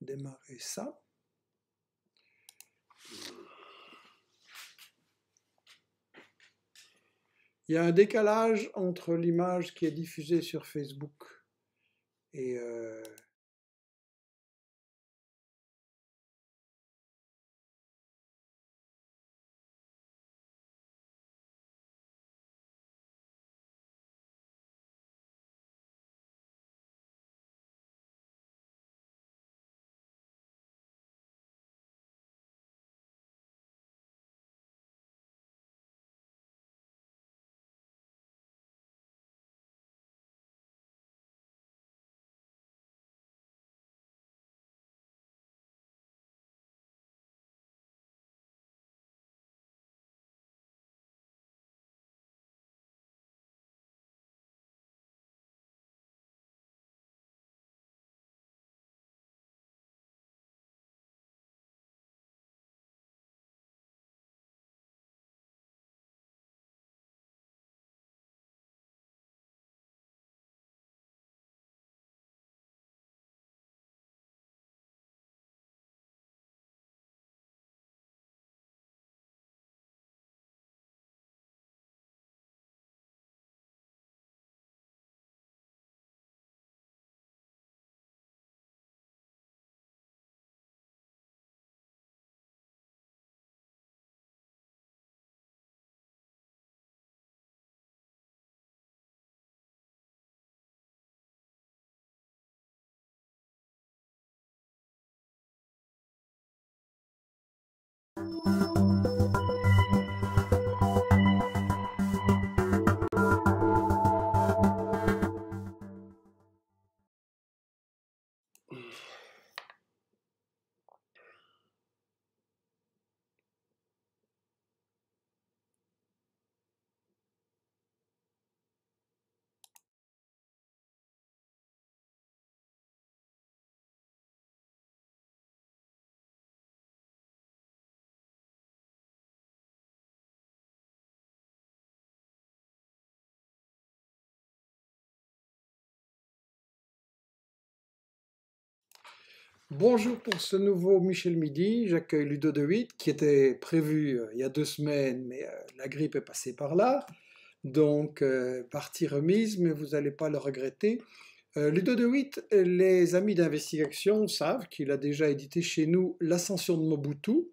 démarrer ça. Il y a un décalage entre l'image qui est diffusée sur Facebook et euh, Bonjour pour ce nouveau Michel Midi. J'accueille Ludo De Witt qui était prévu euh, il y a deux semaines, mais euh, la grippe est passée par là. Donc, euh, partie remise, mais vous n'allez pas le regretter. Ludo De Witt, les amis d'investigation savent qu'il a déjà édité chez nous L'Ascension de Mobutu,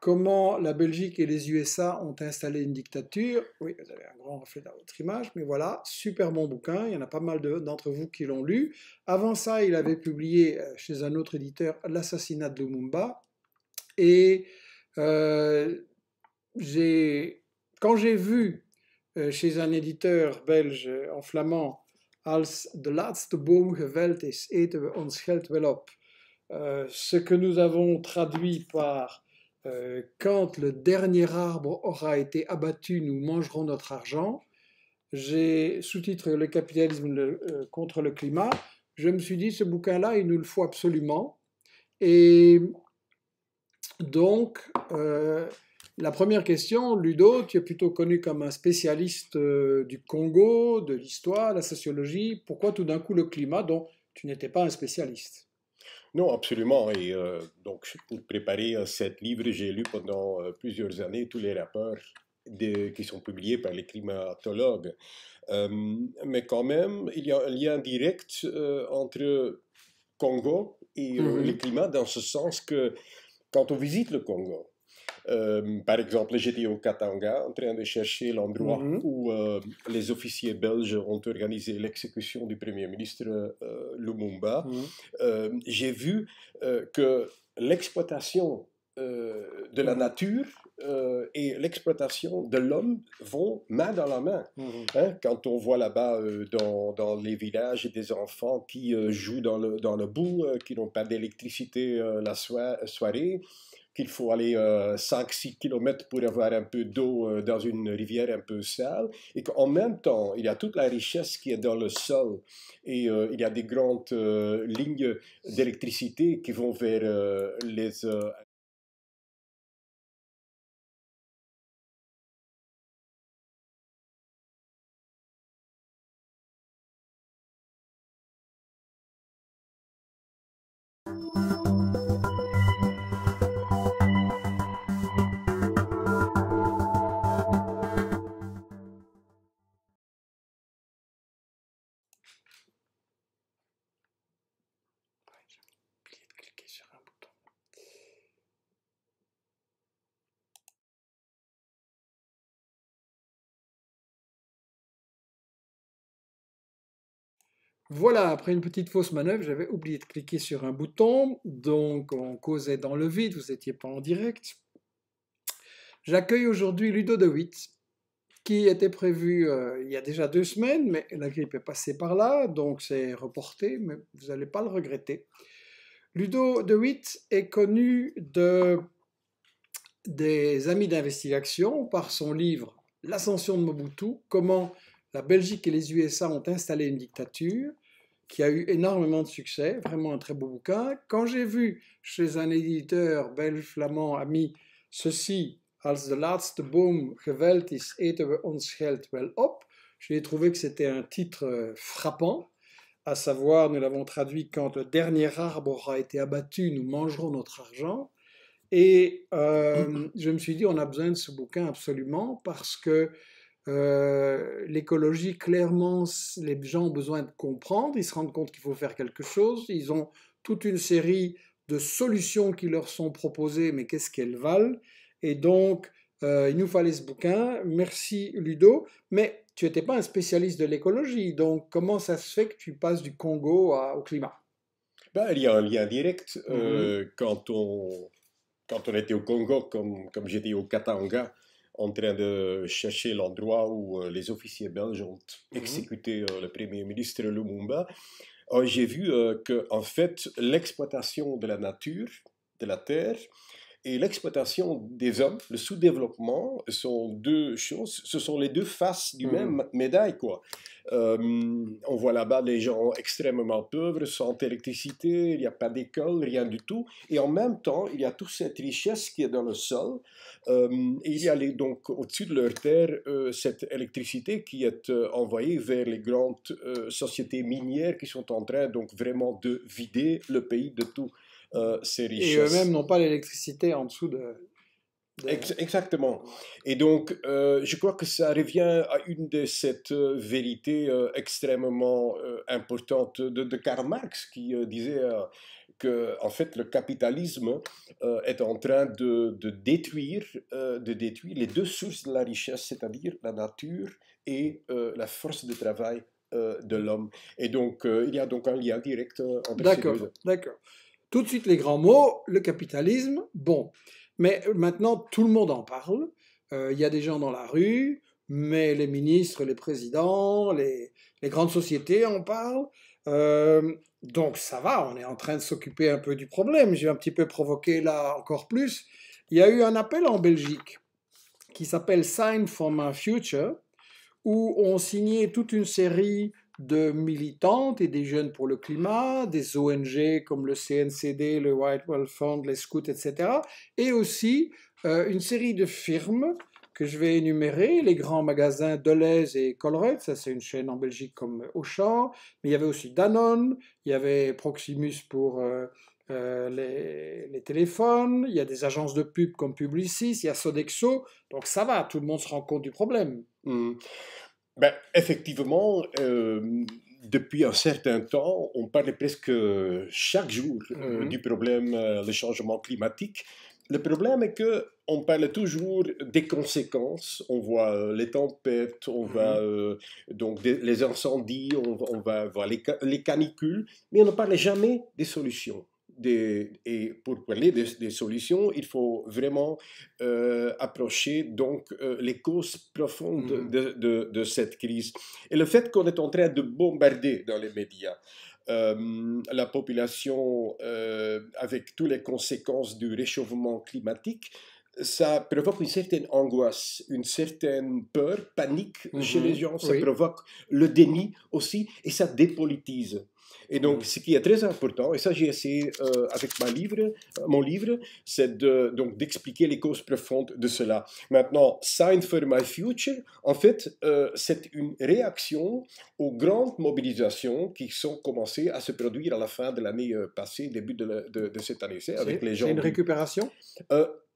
comment la Belgique et les USA ont installé une dictature. Oui, vous avez un grand reflet dans votre image, mais voilà, super bon bouquin. Il y en a pas mal d'entre vous qui l'ont lu. Avant ça, il avait publié euh, chez un autre éditeur L'assassinat de Lumumba. Et euh, quand j'ai vu euh, chez un éditeur belge en flamand, Als de laatste boom geveld is, eten we ons geld wel op. ce que nous avons traduit par euh, quand le dernier arbre aura été abattu, nous mangerons notre argent. J'ai sous sous-titré « Le capitalisme euh, contre le climat. Je me suis dit, ce bouquin-là, il nous le faut absolument. Et donc, euh, la première question, Ludo, tu es plutôt connu comme un spécialiste du Congo, de l'histoire, de la sociologie. Pourquoi tout d'un coup le climat dont tu n'étais pas un spécialiste non, absolument. Et euh, donc, pour préparer cet euh, cette livre, j'ai lu pendant euh, plusieurs années tous les rapports qui sont publiés par les climatologues. mais quand même, il y a un lien direct entre Congo et mm-hmm. le climat dans ce sens que quand on visite le Congo, euh, par exemple, j'étais au Katanga en train de chercher l'endroit mhm. où euh, les officiers belges ont organisé l'exécution du Premier ministre euh, Lumumba. Mhm. J'ai vu que l'exploitation de la mhm. nature et l'exploitation de l'homme vont main dans la main. Hein. quand on voit là-bas dans, les villages des enfants qui jouent dans le, dans le bout, qui n'ont pas d'électricité la soirée, qu'il faut aller 5-6 euh, km pour avoir un peu d'eau euh, dans une rivière un peu sale, et qu'en même temps, il y a toute la richesse qui est dans le sol, et euh, il y a des grandes lignes d'électricité qui vont vers les Voilà, après une petite fausse manœuvre, j'avais oublié de cliquer sur un bouton, donc on causait dans le vide, vous n'étiez pas en direct. J'accueille aujourd'hui Ludo de Witt, qui était prévu euh, il y a déjà deux semaines, mais la grippe est passée par là, donc c'est reporté, mais vous n'allez pas le regretter. Ludo de Witt est connu de, des amis d'investigation par son livre L'ascension de Mobutu, comment la Belgique et les USA ont installé une dictature qui a eu énormément de succès, vraiment un très beau bouquin. Quand j'ai vu chez un éditeur belge-flamand ami ceci, Als de laatste boom geweld is, eten ons geld wel op, j'ai trouvé que c'était un titre euh, frappant, à savoir, nous l'avons traduit, quand le dernier arbre aura été abattu, nous mangerons notre argent. Et euh, je me suis dit, on a besoin de ce bouquin absolument parce que euh, l'écologie, clairement, les gens ont besoin de comprendre, ils se rendent compte qu'il faut faire quelque chose, ils ont toute une série de solutions qui leur sont proposées, mais qu'est-ce qu'elles valent Et donc, euh, il nous fallait ce bouquin. Merci Ludo. Mais tu n'étais pas un spécialiste de l'écologie, donc comment ça se fait que tu passes du Congo au climat ben, Il y a un lien direct. Mm-hmm. Euh, quand, on, quand on était au Congo, comme, comme j'étais au Katanga, en train de chercher l'endroit où euh, les officiers belges ont mmh exécuté euh, le Premier ministre Lumumba, euh, j'ai vu que, en fait, l'exploitation de la nature, de la terre, et l'exploitation des hommes, le sous-développement, sont deux choses, ce sont les deux faces du mm. même médaille, quoi. Euh, on voit là-bas des gens extrêmement pauvres, sans électricité, il n'y a pas d'école, rien du tout. Et en même temps, il y a toute cette richesse qui est dans le sol. et euh, il y a donc au-dessus de leur terre euh, cette électricité qui est envoyée vers les grandes sociétés minières qui sont en train donc vraiment de vider le pays de tout euh, ces richesses. Et eux-mêmes n'ont pas l'électricité en dessous de... Exactement. Et donc, euh, je crois que ça revient à une de cette euh, vérité extrêmement importante de, Karl Marx qui disait que en fait le capitalisme est en train de, détruire, de détruire les deux sources de la richesse, c'est-à-dire la nature et la force de travail de l'homme. Et donc il y a donc un lien direct entre ces deux. D'accord, d'accord. Tout de suite les grands mots, le capitalisme, bon. Mais maintenant, tout le monde en parle. Euh, il y a des gens dans la rue, mais les ministres, les présidents, les, grandes sociétés en parlent. Euh, donc ça va, on est en train de s'occuper un peu du problème. J'ai un petit peu provoqué là encore plus. Il y a eu un appel en Belgique qui s'appelle Sign for my Future, où on signait toute une série de militantes et des jeunes pour le climat, des ONG comme le CNCD, le White Wall Fund, les Scouts, etc. Et aussi euh, une série de firmes que je vais énumérer, les grands magasins Deleuze et Colruyt, ça c'est une chaîne en Belgique comme Auchan, mais il y avait aussi Danone, il y avait Proximus pour euh, euh, les, téléphones, il y a des agences de pub comme Publicis, il y a Sodexo, donc ça va, tout le monde se rend compte du problème. Mmh. Ben, effectivement, euh, depuis un certain temps, on parle presque chaque jour euh, mhm. du problème du euh, changement climatique. Le problème est que on parle toujours des conséquences. On voit les tempêtes, on mhm. voit donc les incendies, on, va voir les, canicules, mais on ne parle jamais des solutions et pour parler des, solutions, il faut vraiment euh, approcher donc euh, les causes profondes mm-hmm. de, cette crise. Et le fait qu'on est en train de bombarder dans les médias euh, la population avec toutes les conséquences du réchauffement climatique, ça provoque une certaine angoisse, une certaine peur, panique chez mm-hmm. les gens, ça provoque le déni aussi et ça dépolitise. Et donc, mm. ce qui est très important, et ça j'ai essayé euh, avec ma livre, euh, mon livre, c'est de, donc d'expliquer les causes profondes de cela. Maintenant, Sign for My Future, en fait, euh, c'est une réaction aux grandes mobilisations qui sont commencées à se produire à la fin de l'année passée, début de, cette année. C'est avec les gens. une récupération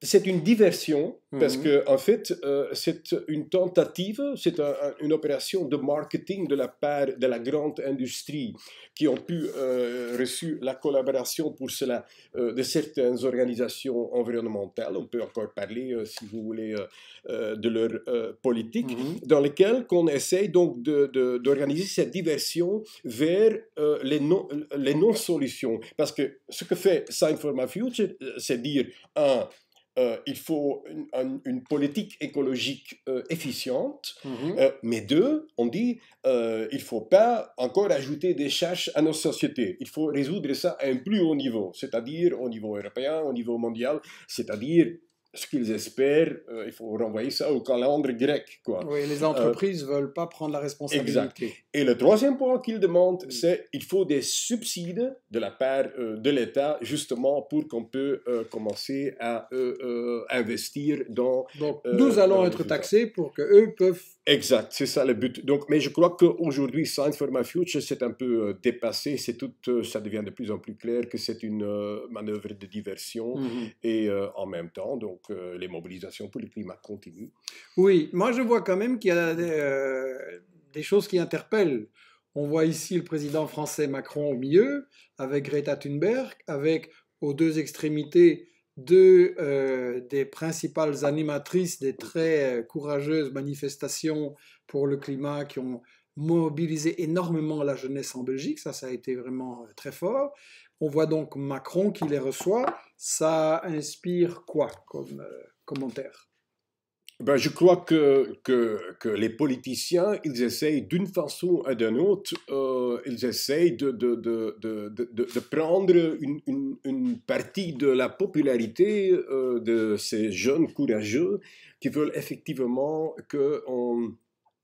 c'est une diversion parce qu'en mhm. que en fait euh, c'est une tentative, c'est une opération de marketing de la part de la grande industrie qui ont pu euh, reçu la collaboration pour cela euh, de certaines organisations environnementales. On peut encore parler, si vous voulez, de leur politique, mhm. dans lesquelles qu'on essaye donc d'organiser de, cette diversion vers les non les non solutions. Parce que ce que fait Sign for My Future, c'est dire un euh, il faut une, politique écologique euh, efficiente, mhm. euh, mais deux, on dit il ne faut pas encore ajouter des charges à nos sociétés. Il faut résoudre ça à un plus haut niveau, c'est-à-dire au niveau européen, au niveau mondial, c'est-à-dire ce qu'ils espèrent, euh, il faut renvoyer ça au calendrier grec. Quoi. Oui, les euh, entreprises ne veulent pas prendre la responsabilité. Exact. Et le troisième point qu'ils demandent, c'est il faut des subsides de la part euh, de l'État, justement, pour qu'on peut commencer à investir dans... Donc, nous allons être taxés pour qu'eux peuvent Exact, c'est ça le but. Donc, mais je crois qu'aujourd'hui, Science for My Future, c'est un peu euh, dépassé. C'est tout, euh, ça devient de plus en plus clair que c'est une euh, manœuvre de diversion. Mm-hmm. Et en même temps, donc, les mobilisations pour le climat continuent. Oui, moi je vois quand même qu'il y a des, choses qui interpellent. On voit ici le président français Macron au milieu, avec Greta Thunberg, avec aux deux extrémités deux euh, des principales animatrices des très euh, courageuses manifestations pour le climat qui ont mobilisé énormément la jeunesse en Belgique. Ça, ça a été vraiment euh, très fort. On voit donc Macron qui les reçoit. Ça inspire quoi comme commentaire ben, Je crois que, que, les politiciens, ils essayent d'une façon ou d'une autre, euh, ils essayent de, de, de, de prendre une, une, partie de la popularité euh, de ces jeunes courageux qui veulent effectivement qu'on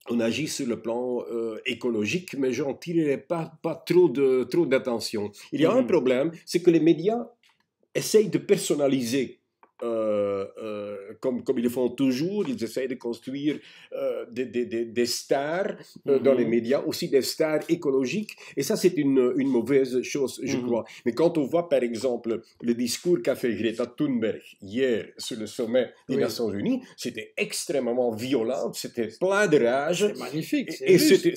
on agit sur le plan euh, écologique, mais n'en tirerai pas, pas trop d'attention. Trop Il y a un mmh. problème, c'est que les médias essayent de personnaliser euh, euh, comme, comme ils le font toujours, ils essayent de construire euh, des, stars dans les mm-hmm. médias, aussi des stars écologiques. Et ça, c'est une, mauvaise chose, je mm-hmm. crois. Mais quand on voit, par exemple, le discours qu'a fait Greta Thunberg hier sur le sommet des Nations Unies, c'était extrêmement violent, c'était plein de rage. C'était magnifique. Et c'était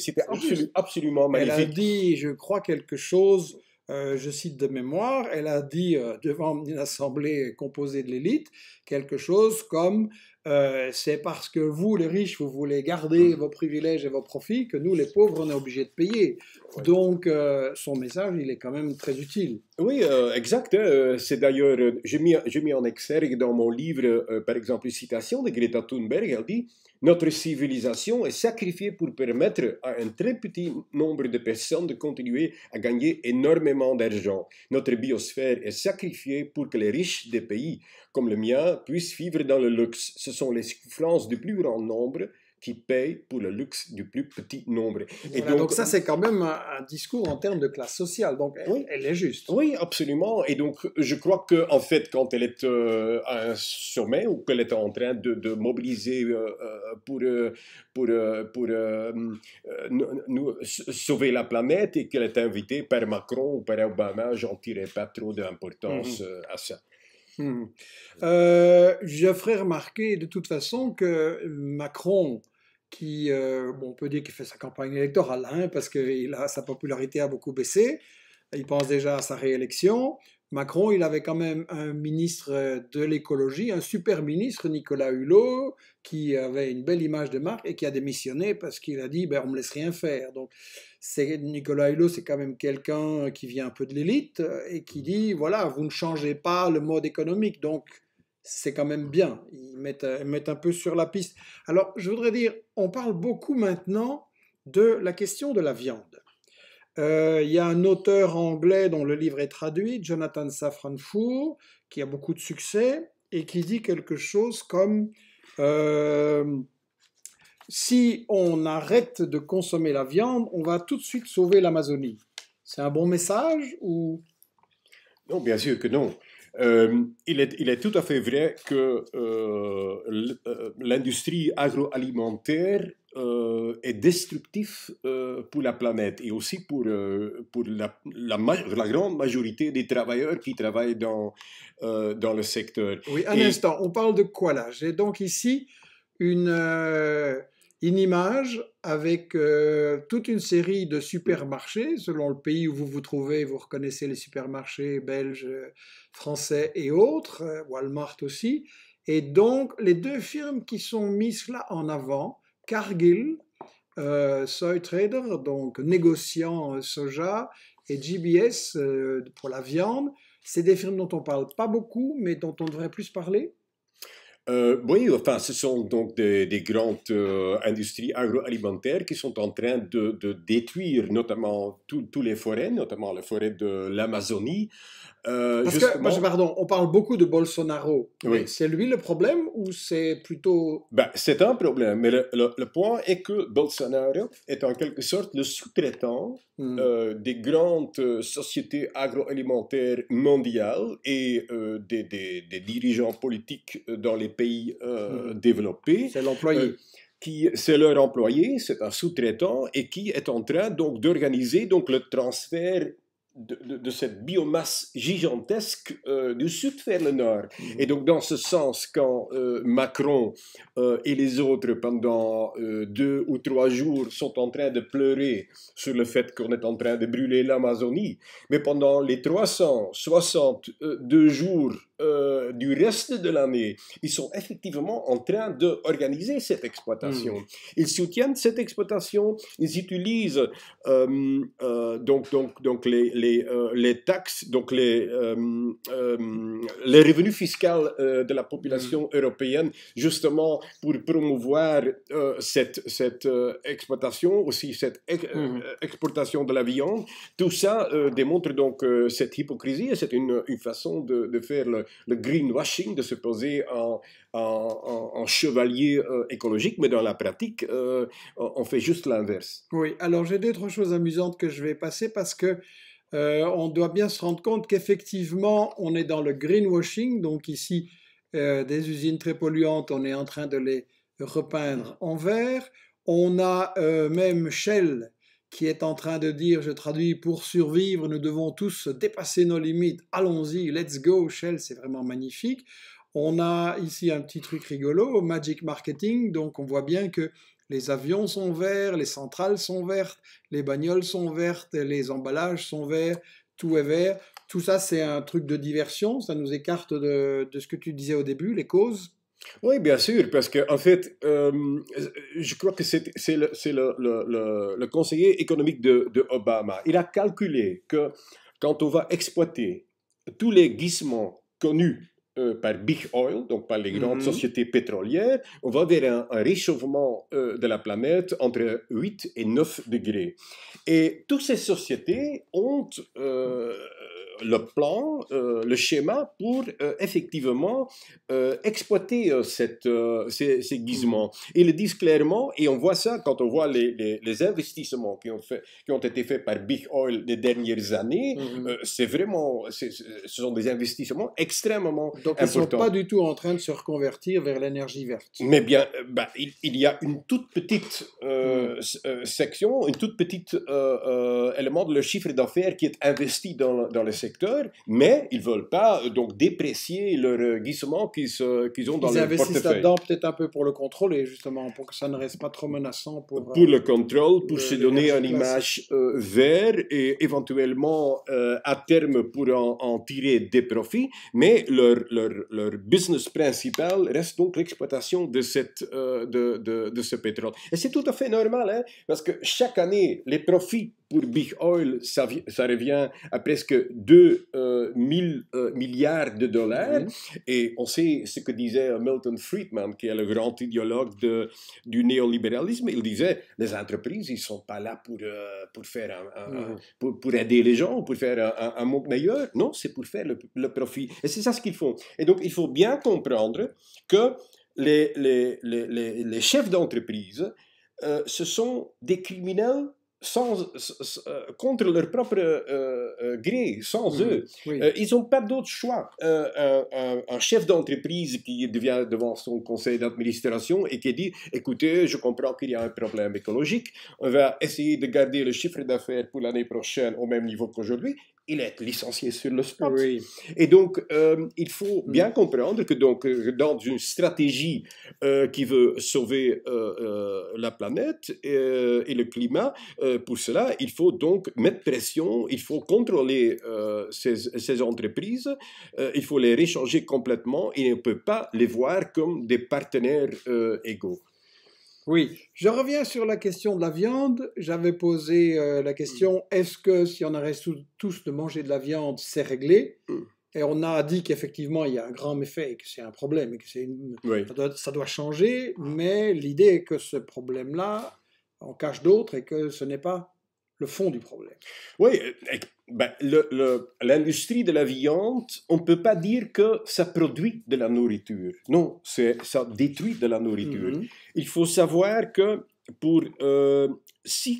absolument magnifique. Elle a dit, je crois, quelque chose euh, je cite de mémoire, elle a dit euh, devant une assemblée composée de l'élite quelque chose comme euh, c'est parce que vous, les riches, vous voulez garder hmm. vos privilèges et vos profits que nous, les pauvres, on est obligés de payer. Donc, son message, il est quand même très utile. Oui, exact. Hein, c'est d'ailleurs, j'ai mis, mis, en exergue dans mon livre, par exemple, une citation de Greta Thunberg. Elle dit notre civilisation est sacrifiée pour permettre à un très petit nombre de personnes de continuer à gagner énormément d'argent. Notre biosphère est sacrifiée pour que les riches des pays comme le mien puissent vivre dans le luxe. Ce sont les souffrances du plus grand nombre qui paye pour le luxe du plus petit nombre. et donc, ça, c'est quand même un, discours en termes de classe sociale. Donc, elle, oui, elle, est juste. Oui, absolument. Et donc, je crois qu'en en fait, quand elle est euh, à un sommet ou qu'elle est en train de, mobiliser euh, euh, pour, pour, pour nous, sauver la planète et qu'elle est invitée par Macron ou par Obama, j'en tirerai pas trop d'importance mm-hmm. à ça. Hmm. Euh, je ferai remarquer de toute façon que Macron, qui, euh, on peut dire qu'il fait sa campagne électorale, hein, parce que a, sa popularité a beaucoup baissé, il pense déjà à sa réélection. Macron, il avait quand même un ministre de l'écologie, un super ministre, Nicolas Hulot, qui avait une belle image de marque et qui a démissionné parce qu'il a dit ben, on me laisse rien faire. Donc, c'est Nicolas Hulot, c'est quand même quelqu'un euh, qui vient un peu de l'élite euh, et qui mm. dit voilà, vous ne changez pas le mode économique, donc c'est quand même bien. Euh, ils mettent, un peu sur la piste. Alors, je voudrais dire, on parle beaucoup maintenant de la question de la viande. il y a un auteur anglais dont le livre est traduit, Jonathan Safran qui a beaucoup de succès et qui dit quelque chose comme si on arrête de consommer la viande, on va tout de suite sauver l'Amazonie. C'est un bon message ou Non, bien sûr que non. Euh, il, est, il, est, tout à fait vrai que euh, euh, l'industrie agroalimentaire est destructive pour la planète et aussi pour, pour la, la, grande majorité des travailleurs qui travaillent dans, dans le secteur. Oui, un instant, on parle de quoi là J'ai donc ici une, une image avec euh, toute une série de supermarchés, selon le pays où vous vous trouvez, vous reconnaissez les supermarchés belges, euh, français et autres, euh, Walmart aussi. Et donc, les deux firmes qui sont mises là en avant, Cargill, euh, Soy Trader, donc négociant soja, et GBS pour la viande, c'est des firmes dont on parle pas beaucoup, mais dont on devrait plus parler euh, oui, enfin, ce sont donc des, grandes euh, industries agroalimentaires qui sont en train de, détruire notamment tous les forêts, notamment la forêt de l'Amazonie, euh, parce que, pardon, on parle beaucoup de Bolsonaro. C'est lui le problème ou c'est plutôt... Ben, c'est un problème, mais le, point est que Bolsonaro est en quelque sorte le sous-traitant hmm. euh, des grandes euh, sociétés agroalimentaires mondiales et des, dirigeants politiques dans les pays hmm. développés. C'est l'employé qui c'est leur employé, c'est un sous-traitant et qui est en train donc d'organiser donc le transfert de, cette biomasse gigantesque euh, du sud vers le nord. Mhm. Et donc dans ce sens, quand euh, Macron euh, et les autres pendant deux ou trois jours sont en train de pleurer sur le fait qu'on est en train de brûler l'Amazonie, mais pendant les 362 jours euh, du reste de l'année. Ils sont effectivement en train d'organiser cette exploitation. Hmm. Ils soutiennent cette exploitation, ils utilisent euh, euh, donc, donc, donc les, les, taxes, donc les, les revenus fiscaux de la population hmm. européenne, justement pour promouvoir cette, cette exploitation, aussi cette e, hmm. exportation de la viande. Tout ça démontre donc cette hypocrisie et c'est une, une façon de, de faire le, le greenwashing, de se poser en, chevalier euh, écologique, mais dans la pratique, euh, on fait juste l'inverse. Oui, alors j'ai deux, trois choses amusantes que je vais passer parce que euh, on doit bien se rendre compte qu'effectivement, on est dans le greenwashing, donc ici, des usines très polluantes, on est en train de les repeindre en vert. On a même Shell qui est en train de dire, je traduis, pour survivre, nous devons tous dépasser nos limites, allons-y, let's go, Shell, c'est vraiment magnifique. On a ici un petit truc rigolo, Magic Marketing, donc on voit bien que les avions sont verts, les centrales sont vertes, les bagnoles sont vertes, les emballages sont verts, tout est vert. Tout ça, c'est un truc de diversion, ça nous écarte de, de ce que tu disais au début, les causes oui, bien sûr, parce que en fait, euh, je crois que c'est le, conseiller économique de, Obama. Il a calculé que quand on va exploiter tous les glissements connus euh, par Big Oil, donc par les grandes mhm. sociétés pétrolières, on va vers un, réchauffement euh, de la planète entre 8 et 9 degrés. Et toutes ces sociétés ont le plan, euh, le schéma pour euh, effectivement euh, exploiter cette, ces, guisements. Mm. Ils le disent clairement et on voit ça quand on voit les, les, investissements qui ont, fait, qui ont été faits par Big Oil les dernières années. Mm, mm. c'est vraiment, ce sont des investissements extrêmement Donc, ils ne sont pas du tout en train de se reconvertir vers l'énergie verte. Mais bien, bah, il, y a une toute petite section, une toute petite élément de leur chiffre d'affaires qui est investi dans, dans le secteur mais ils ne veulent pas euh, donc déprécier leur euh, glissement qu'ils ont dans le leur portefeuille. Ils investissent là-dedans peut-être un peu pour le contrôler, justement, pour que ça ne reste pas trop menaçant. Pour, le euh, contrôle, pour se donner une image verte et éventuellement à terme pour en, tirer des profits, mais leur, business principal reste donc l'exploitation de, de, ce pétrole. Et c'est tout à fait normal, hein, parce que chaque année, les profits pour Big Oil, ça, revient à presque 2 euh, 000 euh, milliards de dollars. Mm-hmm. Et on sait ce que disait Milton Friedman, qui est le grand idéologue de, du néolibéralisme. Il disait, les entreprises, ils ne sont pas là pour, euh, pour, faire mm-hmm. pour, aider les gens, pour faire un, monde meilleur. Non, c'est pour faire le, profit. Et c'est ça ce qu'ils font. Et donc, il faut bien comprendre que les, les, les chefs d'entreprise, euh, ce sont des criminels sans, euh, contre leur propre euh, euh, gré, sans mhm. eux. ils n'ont pas d'autre choix. un, un, chef d'entreprise qui devient devant son conseil d'administration et qui dit, écoutez, je comprends qu'il y a un problème écologique, on va essayer de garder le chiffre d'affaires pour l'année prochaine au même niveau qu'aujourd'hui, il est licencié sur le spot. Et donc, euh, il faut mm. bien comprendre que donc, euh, dans une stratégie euh, qui veut sauver la planète et, le climat, pour cela, il faut donc mettre pression, il faut contrôler ces, ces, entreprises, il faut les réchanger complètement et ne peut pas les voir comme des partenaires égaux. Oui, je reviens sur la question de la viande. J'avais posé euh, la question mm. est-ce que si on arrête tous de manger de la viande, c'est réglé mm. Et on a dit qu'effectivement, il y a un grand méfait et que c'est un problème et que c'est ça, doit, ça doit changer. Mais l'idée est que ce problème-là en cache d'autres et que ce n'est pas le fond du problème. Oui, euh, eh, ben, l'industrie de la viande, on ne peut pas dire que ça produit de la nourriture. Non, ça détruit de la nourriture. Mhm. Il faut savoir que pour 6 euh,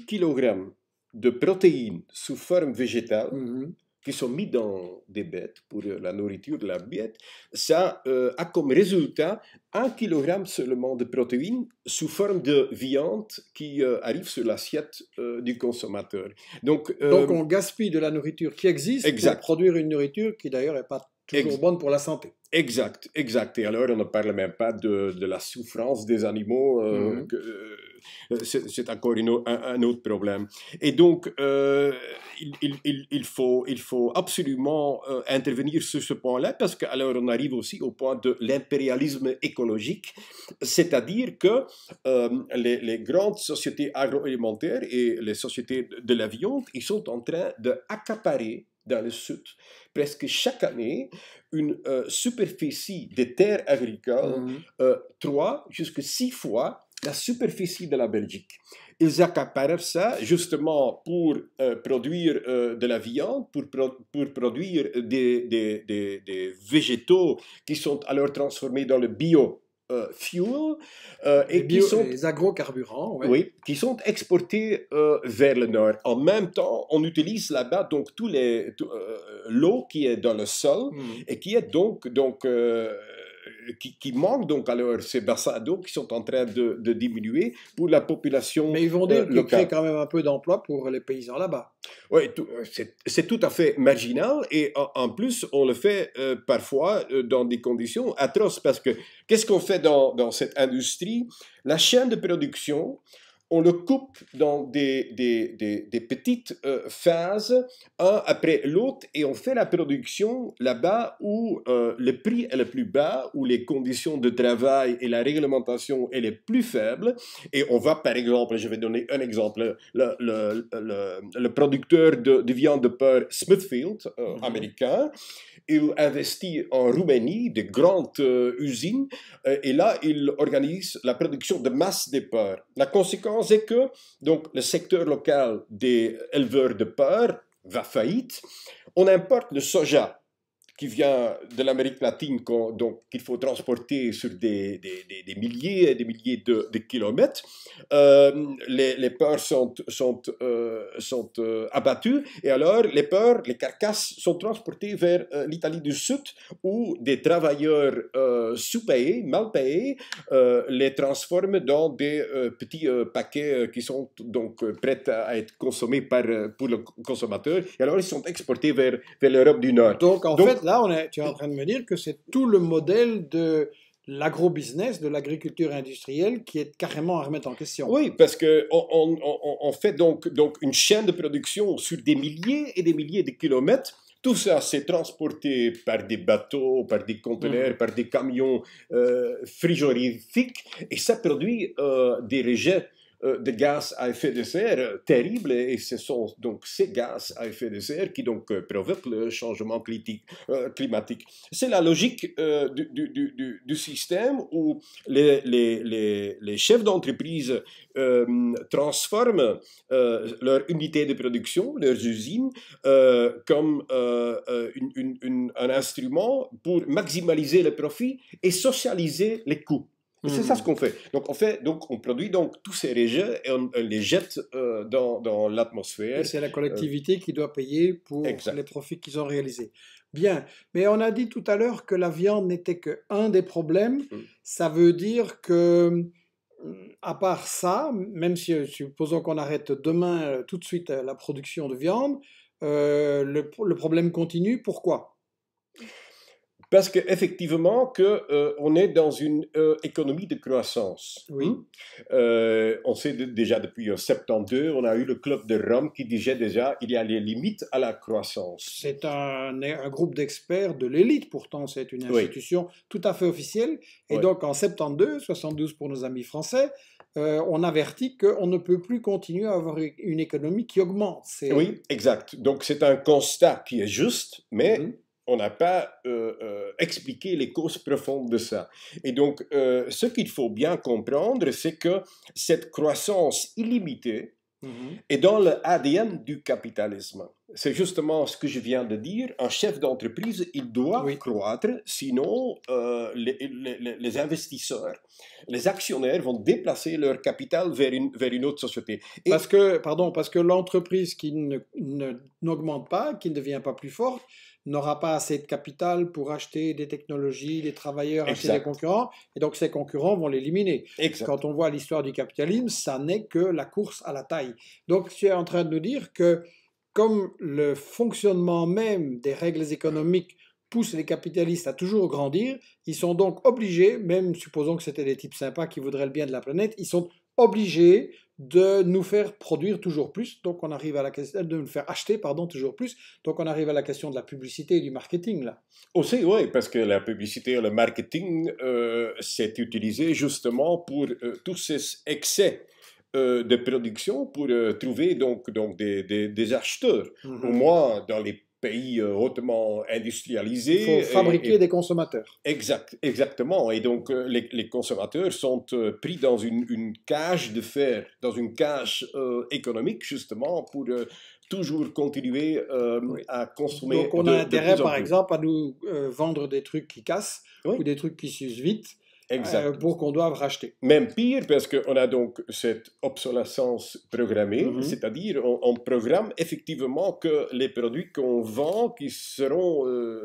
kg de protéines sous forme végétale, mhm qui sont mis dans des bêtes pour euh, la nourriture de la bête, ça euh, a comme résultat un kilogramme seulement de protéines sous forme de viande qui euh, arrive sur l'assiette du consommateur. Donc, on gaspille de la nourriture qui existe pour produire une nourriture qui d'ailleurs n'est pas toujours bonne pour la santé. Exact, exact. Et alors, on ne parle même pas de, de la souffrance des animaux. Euh, mm-hmm. euh, c'est encore un, autre problème. Et donc, euh, il, il, il, faut, il faut absolument intervenir sur ce point-là, parce qu'alors, on arrive aussi au point de l'impérialisme écologique, c'est-à-dire que les, les, grandes sociétés agroalimentaires et les sociétés de la viande, ils sont en train d'accaparer dans le sud. Presque chaque année, une euh, superficie des terres agricoles, mm-hmm. euh, trois jusqu'à six fois la superficie de la Belgique. Ils accaparent ça justement pour euh, produire de la viande, pour, pour produire des, des, des, végétaux qui sont alors transformés dans le bio. Euh, fuel euh, et qui sont les agrocarburants, oui, qui sont exportés euh, vers le nord. En même temps, on utilise là-bas donc tous les l'eau qui est dans le sol hmm. et qui est donc donc euh, qui, manquent donc à leur, ces bassins d'eau qui sont en train de, diminuer pour la population Mais ils vont dire y euh, a quand même un peu d'emplois pour les paysans là-bas. Oui, euh, c'est tout à fait marginal et en, plus, on le fait parfois dans des conditions atroces parce que qu'est-ce qu'on fait dans, dans cette industrie La chaîne de production on le coupe dans des, petites euh, phases, un après l'autre, et on fait la production là-bas où euh, le prix est le plus bas, où les conditions de travail et la réglementation est les plus faibles. Et on va, par exemple, je vais donner un exemple, le, producteur de, de, viande de peur Smithfield, euh, mhm. américain, il investit en Roumanie, des grandes usines, et là, il organise la production de masse des peurs La conséquence, c'est que donc, le secteur local des éleveurs de peur va faillite. On importe le soja qui vient de l'Amérique latine, donc qu'il faut transporter sur des, des, milliers et des milliers de, kilomètres. Euh, les, les, peurs sont, sont, euh, sont euh, abattues et alors les peurs, les carcasses sont transportées vers l'Italie du Sud où des travailleurs sous-payés, mal payés, les transforment dans des petits paquets qui sont donc prêts à être consommés par, pour le consommateur. Et alors ils sont exportés vers, vers l'Europe du Nord. Donc en fait, là, tu es en train de me dire que c'est tout le modèle de l'agro-business, de l'agriculture industrielle qui est carrément à remettre en question. Oui, parce qu'on on, fait donc, une chaîne de production sur des milliers et des milliers de kilomètres. Tout ça, c'est transporté par des bateaux, par des conteneurs, mmh. par des camions euh, frigorifiques, et ça produit euh, des rejets euh, de gaz à effet de serre euh, terribles et ce sont donc ces gaz à effet de serre qui donc euh, provoquent le changement climatique. C'est la logique du, du, du, système où les, les, les, chefs d'entreprise transforment euh, leur unité de production, leurs usines, comme un instrument pour maximaliser les profits et socialiser les coûts. C'est ça ce qu'on fait. Donc on fait, donc on produit donc tous ces rejets et on, euh, les jette euh, dans, dans l'atmosphère. C'est la collectivité qui doit payer pour les profits qu'ils ont réalisés. Bien, mais on a dit tout à l'heure que la viande n'était que un des problèmes. Mm. Ça veut dire que, mm, à part ça, même si euh, supposons qu'on arrête demain tout de suite la production de viande, le, le problème continue. Pourquoi parce qu'effectivement, que, euh, on est dans une euh, économie de croissance. Oui. Hein? Euh, on sait déjà depuis 72, on a eu le club de Rome qui disait déjà il y a les limites à la croissance. C'est un, un, groupe d'experts de l'élite, pourtant c'est une institution tout à fait officielle. Et donc en 72, 72 pour nos amis français, on avertit qu'on ne peut plus continuer à avoir une économie qui augmente. Oui, exact. Donc c'est un constat qui est juste, mais mhm on n'a pas euh, euh, expliqué les causes profondes de ça. Et donc, euh, ce qu'il faut bien comprendre, c'est que cette croissance illimitée mhm. est dans le ADN du capitalisme. C'est justement ce que je viens de dire. Un chef d'entreprise, il doit croître, sinon les, investisseurs, les actionnaires vont déplacer leur capital vers une, vers une autre société. parce que, pardon, parce que l'entreprise qui n'augmente ne, pas, qui ne devient pas plus forte, n'aura pas assez de capital pour acheter des technologies, des travailleurs, acheter des concurrents, et donc ces concurrents vont l'éliminer. Quand on voit l'histoire du capitalisme, ça n'est que la course à la taille. Donc tu es en train de nous dire que comme le fonctionnement même des règles économiques pousse les capitalistes à toujours grandir, ils sont donc obligés, même supposons que c'était des types sympas qui voudraient le bien de la planète, ils sont obligés de nous faire produire toujours plus, donc on arrive à la question de nous faire acheter pardon toujours plus, donc on arrive à la question de la publicité et du marketing là. Aussi oui, parce que la publicité et le marketing euh, c'est utilisé justement pour euh, tous ces excès. Euh, de production pour euh, trouver donc, donc des, acheteurs. Mm-hmm. Au moins, dans les pays euh, hautement industrialisé. Il faut fabriquer des consommateurs. Exact, exactement. Et donc, euh, les, consommateurs sont euh, pris dans une, cage de fer, dans une cage économique, justement, pour toujours continuer euh, à consommer. Donc, on a intérêt, par exemple, à nous vendre des trucs qui cassent ou des trucs qui s'usent vite euh, pour qu'on doive racheter. Même pire, parce qu'on a donc cette obsolescence programmée, mm-hmm. c'est-à-dire on, programme effectivement que les produits qu'on vend, qui seront euh,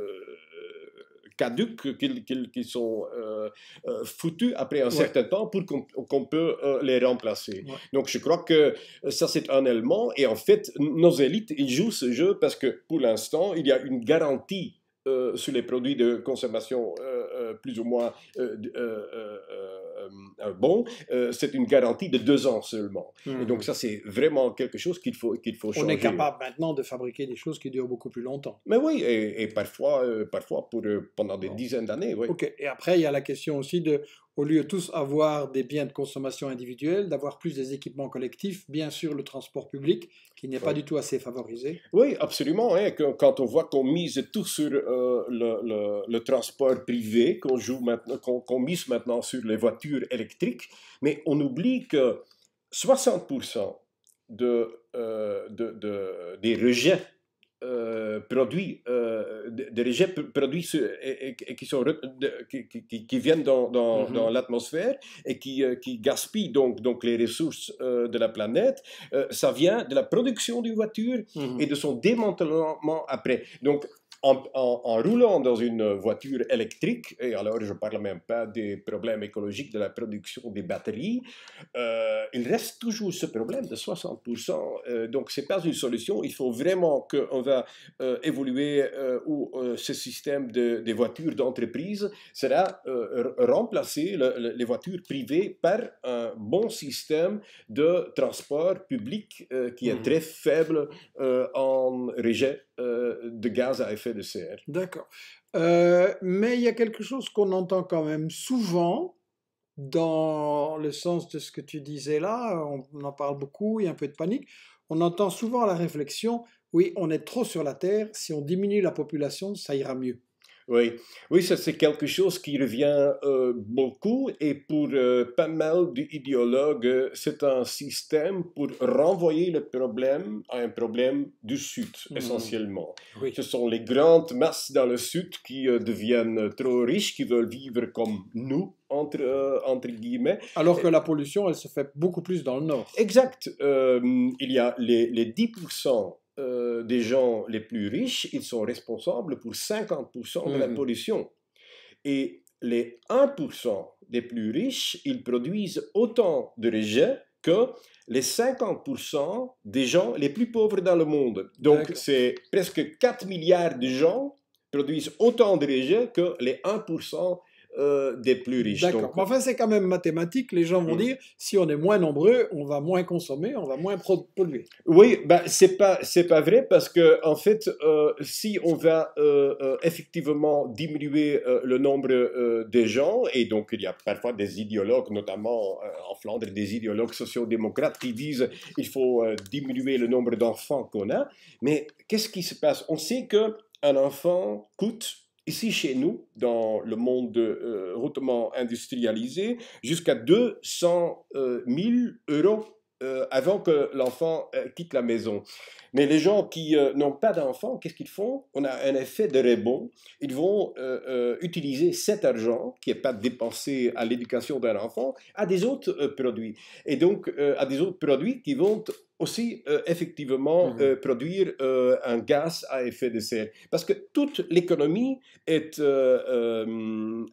caduques, qu'ils sont euh, euh, foutus après un certain temps pour qu'on peut les remplacer. Donc je crois que ça c'est un élément, et en fait nos élites, ils jouent ce jeu parce que pour l'instant, il y a une garantie euh, sur les produits de consommation euh, euh, plus ou moins bons, c'est une garantie de deux ans seulement. Et donc mhm. ça, c'est vraiment quelque chose qu'il faut, qu'il faut changer. On est capable maintenant de fabriquer des choses qui durent beaucoup plus longtemps. Mais oui, et, parfois, parfois pour, pendant des dizaines d'années. et après, il y a la question aussi de au lieu tous avoir des biens de consommation individuels, d'avoir plus des équipements collectifs, bien sûr le transport public, qui n'est pas du tout assez favorisé. Oui, absolument. Hein, quand on voit qu'on mise tout sur euh, le, transport privé, qu'on qu'on mise maintenant sur les voitures électriques, mais on oublie que 60% euh, de, des rejets produits, produits qui, sont, qui, viennent dans, mm-hmm. l'atmosphère et euh, qui, gaspillent donc, donc les ressources euh, de la planète, euh, ça vient de la production d'une voiture mm-hmm. et de son démantèlement après. Donc en, roulant dans une voiture électrique, et alors je ne parle même pas des problèmes écologiques de la production des batteries, euh, il reste toujours ce problème de 60%. Euh, donc ce n'est pas une solution, il faut vraiment qu'on va euh, évoluer où ce système de, des voitures d'entreprise sera remplacer les voitures privées par un bon système de transport public qui est mmh. très faible en rejet euh, de gaz à effet de serre. D'accord. Euh, mais il y a quelque chose qu'on entend quand même souvent, dans le sens de ce que tu disais là, on en parle beaucoup, il y a un peu de panique, on entend souvent la réflexion, oui, on est trop sur la Terre, si on diminue la population, ça ira mieux. Oui, oui ça c'est quelque chose qui revient euh, beaucoup et pour euh, pas mal d'idéologues, euh, c'est un système pour renvoyer le problème à un problème du Sud mmh. essentiellement. Oui. Ce sont les grandes masses dans le Sud qui deviennent trop riches, qui veulent vivre comme nous. Entre, entre guillemets. Alors que la pollution, elle se fait beaucoup plus dans le nord. Exact. il y a les, les 10% euh, des gens les plus riches, ils sont responsables pour 50% de la mhm. pollution. Et les 1% des plus riches, ils produisent autant de rejets que les 50% des gens les plus pauvres dans le monde. Donc c'est presque 4 milliards de gens produisent autant de rejets que les 1% euh, des plus riches. D'accord. Mais enfin, c'est quand même mathématique. Les gens vont mm. dire si on est moins nombreux, on va moins consommer, on va moins polluer. Oui, ben, c'est pas c'est pas vrai parce que en fait, euh, si on va euh, effectivement diminuer le nombre des gens et donc il y a parfois des idéologues, notamment en Flandre, des idéologues sociodémocrates qui disent il faut diminuer le nombre d'enfants qu'on a. Mais qu'est-ce qui se passe On sait que un enfant coûte ici chez nous, dans le monde euh, hautement industrialisé, jusqu'à 200 000 euh, euros euh, avant que l'enfant quitte la maison. Mais les gens qui euh, n'ont pas d'enfants, qu'est-ce qu'ils font On a un effet de rebond. Ils vont euh, euh, utiliser cet argent qui n'est pas dépensé à l'éducation d'un enfant à des autres produits. Et donc à des autres produits qui vont aussi effectivement mm-hmm. produire un gaz à effet de serre. Parce que toute l'économie est verslaafd,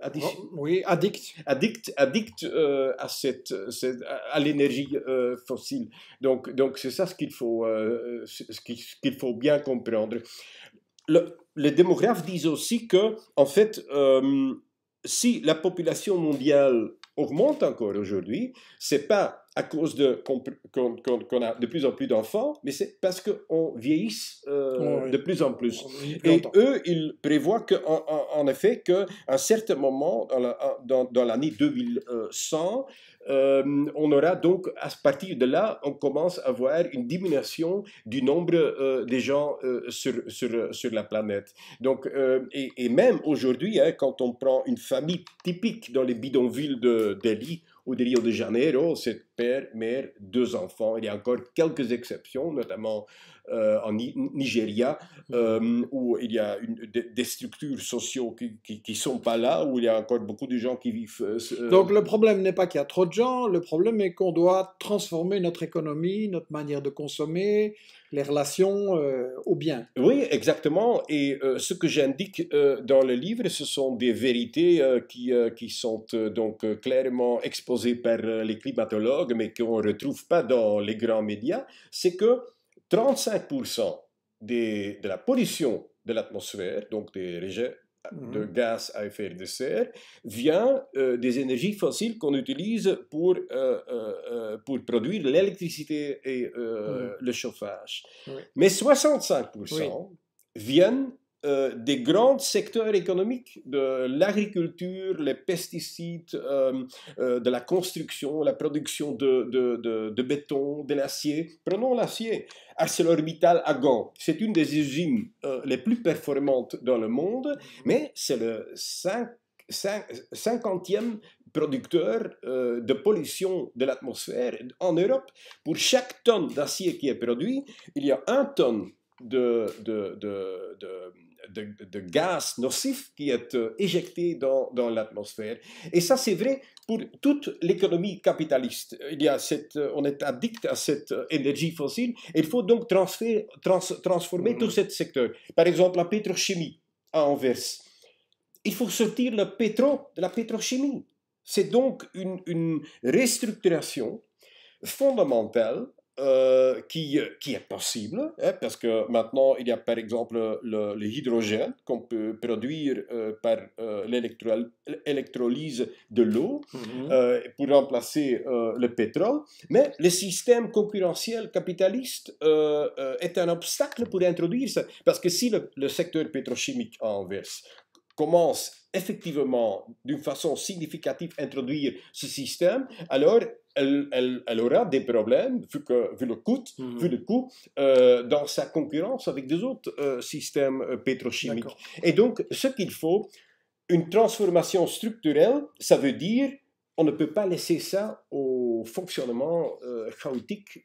addi oh, addict, addict, addict à, à l'énergie fossile. Donc, donc c'est ça ce qu'il faut, euh, ce qu'il faut bien comprendre. les démographes disent aussi que, en fait, euh, si la population mondiale augmente encore aujourd'hui, c'est pas à cause de qu'on a de plus en plus d'enfants, mais c'est parce qu'on vieillisse euh, de plus en plus. Et eux, ils prévoient que, en, effet qu'à un certain moment, dans l'année 2100, euh, on aura donc, à partir de là, on commence à voir une diminution du nombre euh, des gens euh, sur, sur, la planète. Donc, et, même aujourd'hui, hein, quand on prend une famille typique dans les bidonvilles de Delhi ou de Rio de Janeiro, c'est mère, deux enfants. Il y a encore quelques exceptions, notamment euh, en Nigeria, mhm. euh, où il y a des structures sociaux qui ne sont pas là, où il y a encore beaucoup de gens qui vivent. Euh, donc le problème n'est pas qu'il y a trop de gens, le problème est qu'on doit transformer notre économie, notre manière de consommer, les relations au bien. Oui, exactement. Et ce que j'indique dans le livre, ce sont des vérités qui, qui sont donc clairement exposées par les climatologues mais qu'on ne retrouve pas dans les grands médias, c'est que 35% de la pollution de l'atmosphère, donc des rejets mhm. de gaz à effet de serre, vient euh, des énergies fossiles qu'on utilise pour, euh, euh, pour produire l'électricité et mhm. le chauffage. Mais 65% viennent euh, des grands secteurs économiques, de l'agriculture, les pesticides, euh, euh, de la construction, la production de, de, de, béton, de l'acier. Prenons l'acier. ArcelorMittal à Gand, c'est une des usines les plus performantes dans le monde, mais c'est le cinquantième 50e producteur de pollution de l'atmosphère en Europe. Pour chaque tonne d'acier qui est produit, il y a un tonne de, de de, gaz nocif qui est euh, éjecté dans, dans l'atmosphère. Et ça, c'est vrai pour toute l'économie capitaliste. Il y a cette, euh, on est addict à cette euh, énergie fossile. il faut donc transformer tout mm. ce secteur. Par exemple, la pétrochimie à Anvers. Il faut sortir le pétro de la pétrochimie. C'est donc une, une restructuration fondamentale euh, qui, euh, qui, est possible, hein, parce que maintenant, il y a par exemple le, le hydrogène qu'on peut produire euh, par euh, l'électrolyse de l'eau mhm. pour remplacer le pétrole, mais le système concurrentiel capitaliste est un obstacle pour introduire ça, parce que si le, secteur pétrochimique en verse commence effectivement d'une façon significative introduire ce système, alors elle, aura des problèmes, vu, que, le coût, mhm. vu le euh, dans sa concurrence avec des autres euh, systèmes euh, pétrochimiques. Et donc, ce qu'il faut, une transformation structurelle, ça veut dire on ne peut pas laisser ça au fonctionnement chaotique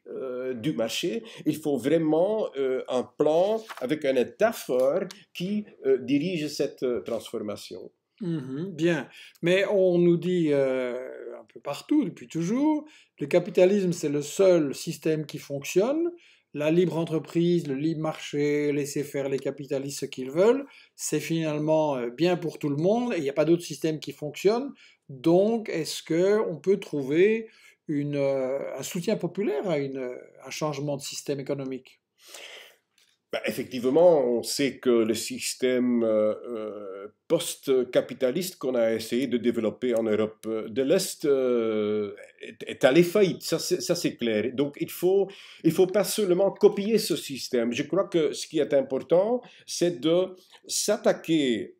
du marché. Il faut vraiment un plan avec un état fort qui dirige cette transformation. Mmh bien, mais on nous dit euh, un peu partout depuis toujours, le capitalisme c'est le seul système qui fonctionne, la libre entreprise, le libre marché, laisser faire les capitalistes ce qu'ils veulent, c'est finalement euh, bien pour tout le monde et il n'y a pas d'autre système qui fonctionne. Donc, est-ce qu'on peut trouver une, euh, un soutien populaire à une, un changement de système économique bah, effectivement, on sait que le système euh, euh, post-capitaliste qu'on a essayé de développer en Europe euh, de l'Est est, est, allé faillite, ça c'est clair. Donc il ne faut, il faut pas seulement copier ce système. Je crois que ce qui est important, c'est de s'attaquer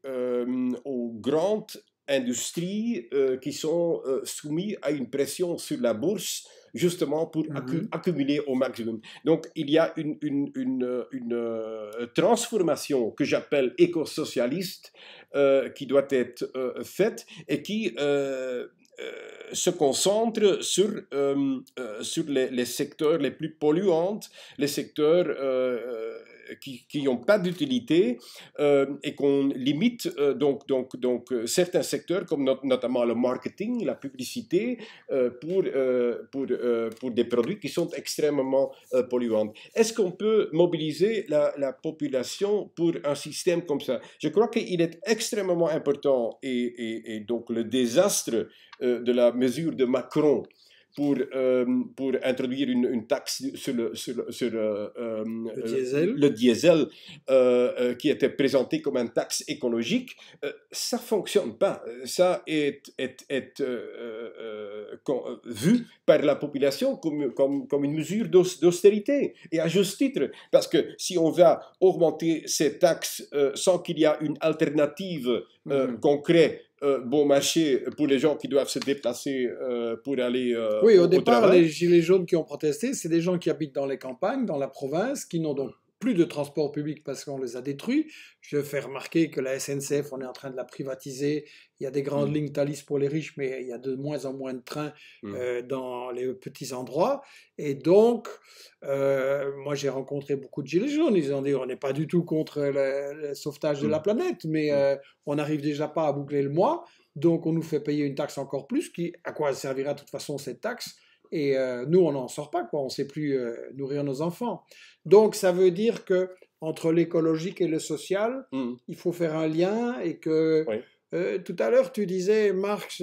aux grandes industries qui sont soumises à une pression sur la bourse justement pour mhm. accumuler au maximum. Donc il y a une, une, euh, transformation que j'appelle éco-socialiste euh, qui doit être euh, faite et qui se concentre sur, sur les, les, secteurs les plus polluants, les secteurs qui n'ont pas d'utilité euh, et qu'on limite euh, donc, donc, donc euh, certains secteurs comme notamment le marketing, la publicité pour, pour, pour des produits qui sont extrêmement polluants. Est-ce qu'on peut mobiliser la, population pour un système comme ça Je crois qu'il est extrêmement important et, et, donc le désastre de la mesure de Macron pour, euh, pour introduire une, une, taxe sur le, sur, euh, euh, diesel, qui était présenté comme une taxe écologique, ça ne fonctionne pas. Ça est, est, est vu par la population comme, comme, comme une mesure d'austérité, et à juste titre, parce que si on va augmenter ces taxes sans qu'il y a une alternative euh, mhm. concret, euh, bon marché pour les gens qui doivent se déplacer euh, pour aller. Euh, oui, au, départ, les gilets jaunes qui ont protesté, c'est des gens qui habitent dans les campagnes, dans la province, qui n'ont donc plus de transports publics parce qu'on les a détruits. Je fais remarquer que la SNCF, on est en train de la privatiser. Il y a des grandes mmh. lignes Thalys pour les riches, mais il y a de moins en moins de trains mmh. euh, dans les petits endroits. Et donc, euh, moi, j'ai rencontré beaucoup de gilets jaunes. Ils ont dit on n'est pas du tout contre le, sauvetage de la mmh. planète, mais euh, on n'arrive déjà pas à boucler le mois. Donc, on nous fait payer une taxe encore plus. Qui, à quoi servira de toute façon cette taxe et euh, nous, on n'en sort pas, quoi. On ne sait plus euh, nourrir nos enfants. Donc, ça veut dire que entre l'écologique et le social, hmm. il faut faire un lien et que euh, tout à l'heure, tu disais, Marx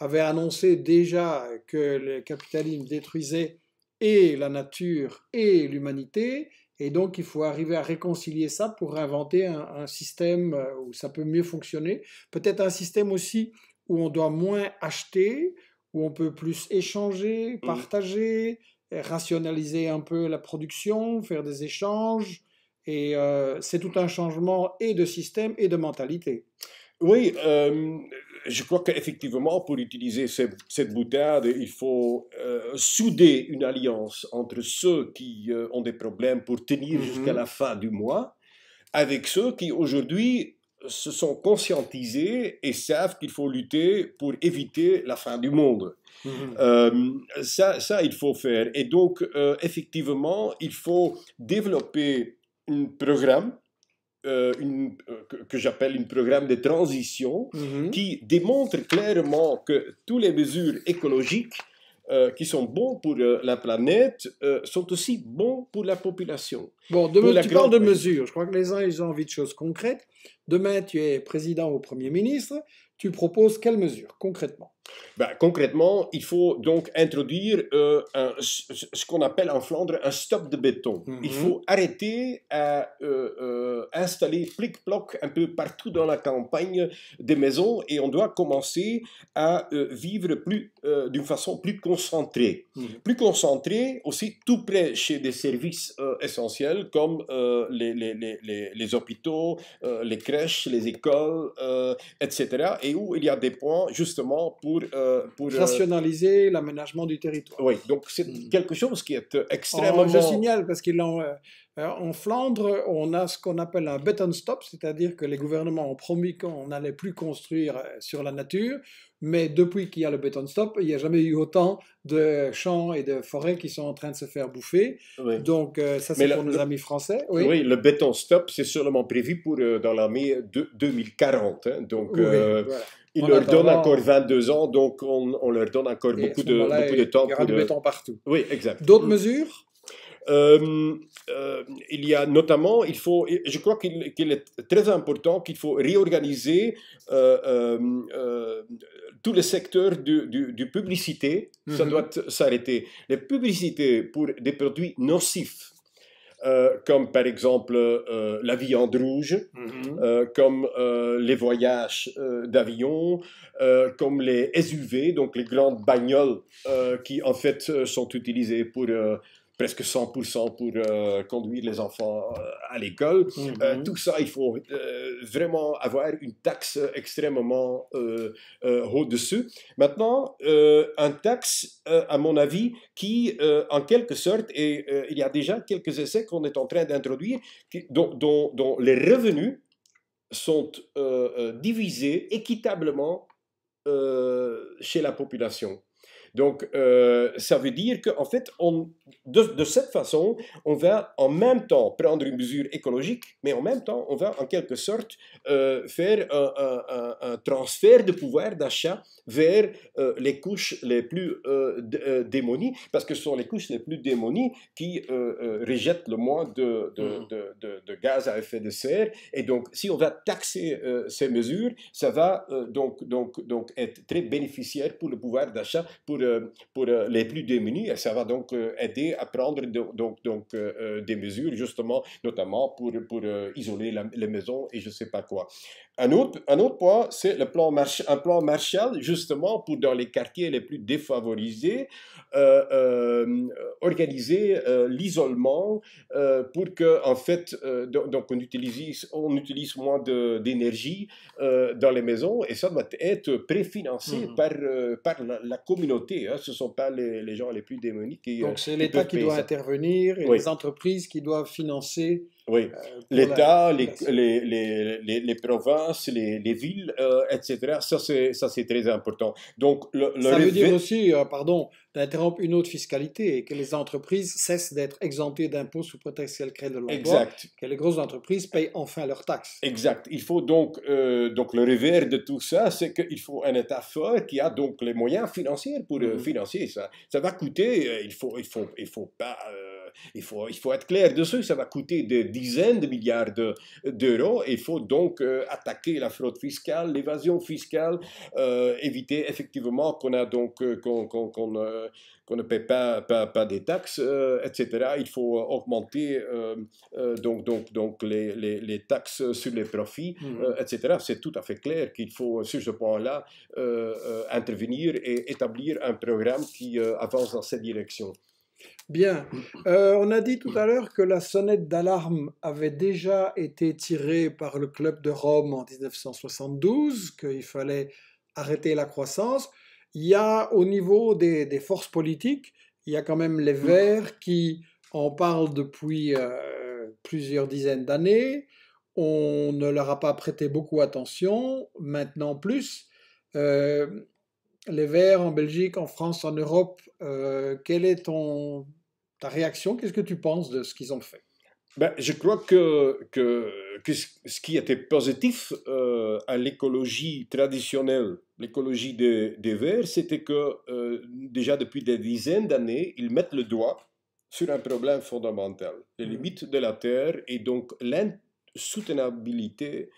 avait annoncé déjà que le capitalisme détruisait et la nature et l'humanité. Et donc, il faut arriver à réconcilier ça pour inventer un, un système où ça peut mieux fonctionner. Peut-être un système aussi où on doit moins acheter, où on peut plus échanger, mmh. partager, rationaliser un peu la production, faire des échanges. Et euh, c'est tout un changement et de système et de mentalité. Oui, euh, je crois qu'effectivement, pour utiliser cette, boutade, il faut euh, souder une alliance entre ceux qui ont des problèmes pour tenir mmh jusqu'à la fin du mois avec ceux qui aujourd'hui se sont conscientisés et savent qu'il faut lutter pour éviter la fin du monde. Mhm. Euh, ça, il faut faire. Et donc, euh, effectivement, il faut développer un programme euh, que, j'appelle un programme de transition mhm. qui démontre clairement que toutes les mesures écologiques euh, qui sont bons pour euh, la planète euh, sont aussi bons pour la population. Bon, de, tu grande... de mesures. Je crois que les uns, ils ont envie de choses concrètes. Demain, tu es président ou premier ministre. Tu proposes quelles mesures concrètement bah, concrètement, il faut donc introduire euh, ce qu'on appelle en Flandre un stop de béton. Mhm. Il faut arrêter à euh, euh, installer plic-ploc un peu partout dans la campagne des maisons et on doit commencer à vivre plus d'une façon plus concentrée. Mhm. Plus concentrée aussi tout près chez des services essentiels comme les, les, hôpitaux, les crèches, les écoles, etc. Et où il y a des points justement pour pour... Euh, euh, rationaliser l'aménagement du territoire. Oui, donc c'est hmm. quelque chose qui est oh, extrêmement... je signale, parce qu'en euh, en Flandre, on a ce qu'on appelle un beton stop, c'est-à-dire que les gouvernements ont promis qu'on n'allait plus construire sur la nature, mais depuis qu'il y a le béton stop, il n'y a jamais eu autant de champs et de forêts qui sont en train de se faire bouffer. Donc, ça, c'est pour nos amis français. Oui, le béton stop, c'est seulement prévu pour dans l'année 2040. Hein, donc, oui, il leur donne encore 22 ans, donc on, leur donne encore beaucoup de, beaucoup de temps. Il y aura du partout. Oui, exact. D'autres mesures euh, euh, il y a notamment, il faut, je crois qu'il est très important qu'il faut réorganiser euh, tous les secteurs secteur du, publicité. Ça mhm. doit s'arrêter. Les publicités pour des produits nocifs euh, comme par exemple euh, la viande rouge, mhm. euh, comme les voyages d'avion, comme les SUV, donc les grandes bagnoles qui en fait sont utilisées pour presque 100% pour euh, conduire les enfants euh, à l'école. Euh, mhm. tout ça, il faut vraiment avoir une taxe extrêmement haute dessus. Maintenant, un taxe, à mon avis, qui, en quelque sorte, et il y a déjà quelques essais qu'on est en train d'introduire, dont, dont, les revenus sont divisés équitablement chez la population. Donc, euh, ça veut dire qu'en fait, on, de, cette façon, on va en même temps prendre une mesure écologique, mais en même temps, on va en quelque sorte euh, faire un, transfert de pouvoir d'achat vers euh, les couches les plus démonies, parce que ce sont les couches les plus démonies qui rejettent le moins mm. de, de, gaz à effet de serre. Et donc, si on va taxer ces mesures, ça va donc, donc, donc être très bénéficiaire pour le pouvoir d'achat, pour euh, pour euh, les plus démunis et ça va donc euh, aider à prendre donc, donc, des mesures justement, notamment pour, pour isoler les maisons et je ne sais pas quoi un autre, un autre point, c'est un plan Marshall, justement, pour dans les quartiers les plus défavorisés, euh, euh, organiser euh, l'isolement pour que, en fait, donc on utilise, on utilise moins d'énergie dans les maisons et ça doit être préfinancé mhm. par, par la, communauté. Hein. Ce ne sont pas les, gens les plus démunis qui. Donc c'est l'État qui doit intervenir et les entreprises qui doivent financer oui, euh, l'État, les, les, les, provinces, les, villes, euh, etc. Ça, c'est très important. Donc, le, ça veut dire aussi, euh, pardon, d'interrompre une autre fiscalité et que les entreprises cessent d'être exemptées d'impôts sous prétexte qu'elles créent de l'emploi. Exact. Que les grosses entreprises payent enfin leurs taxes. Exact. Il faut donc, donc le revers de tout ça, c'est qu'il faut un État fort qui a donc les moyens financiers pour mhm. financer ça. Ça va coûter, il faut, il faut, il faut pas il faut, il faut être clair dessus, ça va coûter des dizaines de milliards d'euros. il faut donc euh, attaquer la fraude fiscale, l'évasion fiscale, euh, éviter effectivement qu'on a donc euh, qu'on ne paie pas, pas, des taxes, etc. Il faut augmenter donc, donc, donc les, les, les, taxes sur les profits, mm-hmm. etc. C'est tout à fait clair qu'il faut, sur ce point-là, intervenir et établir un programme qui avance dans cette direction. Bien. Euh, on a dit tout à l'heure que la sonnette d'alarme avait déjà été tirée par le Club de Rome en 1972, qu'il fallait arrêter la croissance. Il y a au niveau des, forces politiques, il y a quand même les Verts qui en parlent depuis euh, plusieurs dizaines d'années. On ne leur a pas prêté beaucoup attention, maintenant plus. Euh, les Verts en Belgique, en France, en Europe. Euh, quelle est ton, ta réaction Qu'est-ce que tu penses de ce qu'ils ont fait ben, Je crois que, ce qui était positif euh, à l'écologie traditionnelle, l'écologie des, Verts, c'était que euh, déjà depuis des dizaines d'années, ils mettent le doigt sur un problème fondamental, les mmh. limites de la Terre et donc l'insoutenabilité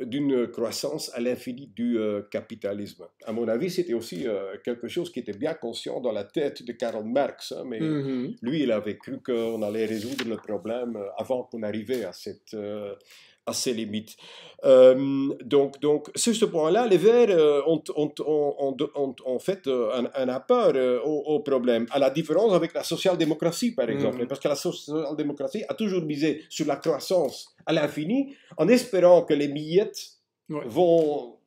d'une croissance à l'infini du euh, capitalisme. À mon avis, c'était aussi euh, quelque chose qui était bien conscient dans la tête de Karl Marx, hein, mais mm-hmm. lui, il avait cru qu'on allait résoudre le problème euh, avant qu'on arrivait à cette, à ses limites. Euh, donc, donc, sur ce point-là, les Verts euh, ont, ont, ont, fait euh, un, apport au, problème, à la différence avec la social-démocratie, par exemple, mm. parce que la social-démocratie a toujours misé sur la croissance à l'infini, en espérant que les miettes vont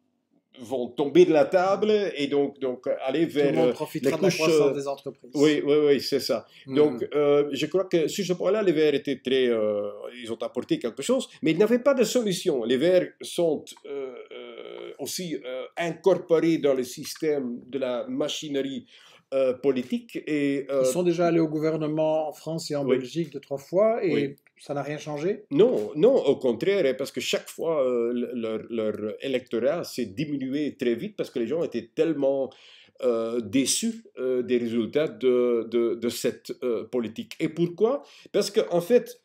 vont tomber de la table et donc, donc aller vers euh, la croissance euh, des entreprises. Oui, oui, oui, c'est ça. Hmm. Donc, euh, je crois que sur ce point-là, les Verts étaient très... ils ont apporté quelque chose, mais ils n'avaient pas de solution. Les Verts sont aussi incorporés dans le système de la machinerie politique. Et, Ils sont déjà allés au gouvernement en France et en Belgique deux, trois fois. Et ça n'a rien changé Non, non, au contraire, hein, parce que chaque fois, euh, leur, leur électorat s'est diminué très vite parce que les gens étaient tellement euh, déçus euh, des résultats de, de, cette politique. Et pourquoi Parce qu'en en fait,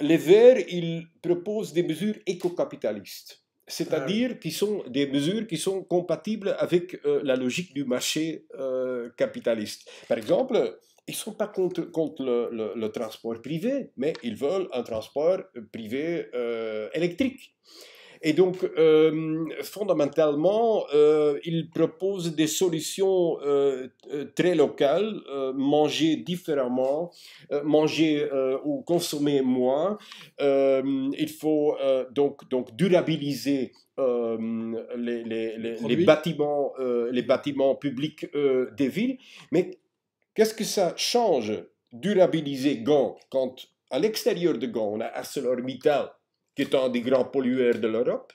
les Verts, ils proposent des mesures éco-capitalistes. C'est-à-dire ah qui sont des mesures qui sont compatibles avec la logique du marché capitaliste. Par exemple, ils sont pas contre, contre le, le, transport privé, mais ils veulent un transport privé euh, électrique. Et donc, euh, fondamentalement, euh, ils proposent des solutions très locales, manger différemment, manger ou consommer moins. il faut donc, donc durabiliser les, les, les, bâtiments, les bâtiments publics des villes, mais Qu'est-ce que ça change d'urabiliser Gant, quand à l'extérieur de Gant, on a ArcelorMittal qui est un des grands pollueurs de l'Europe,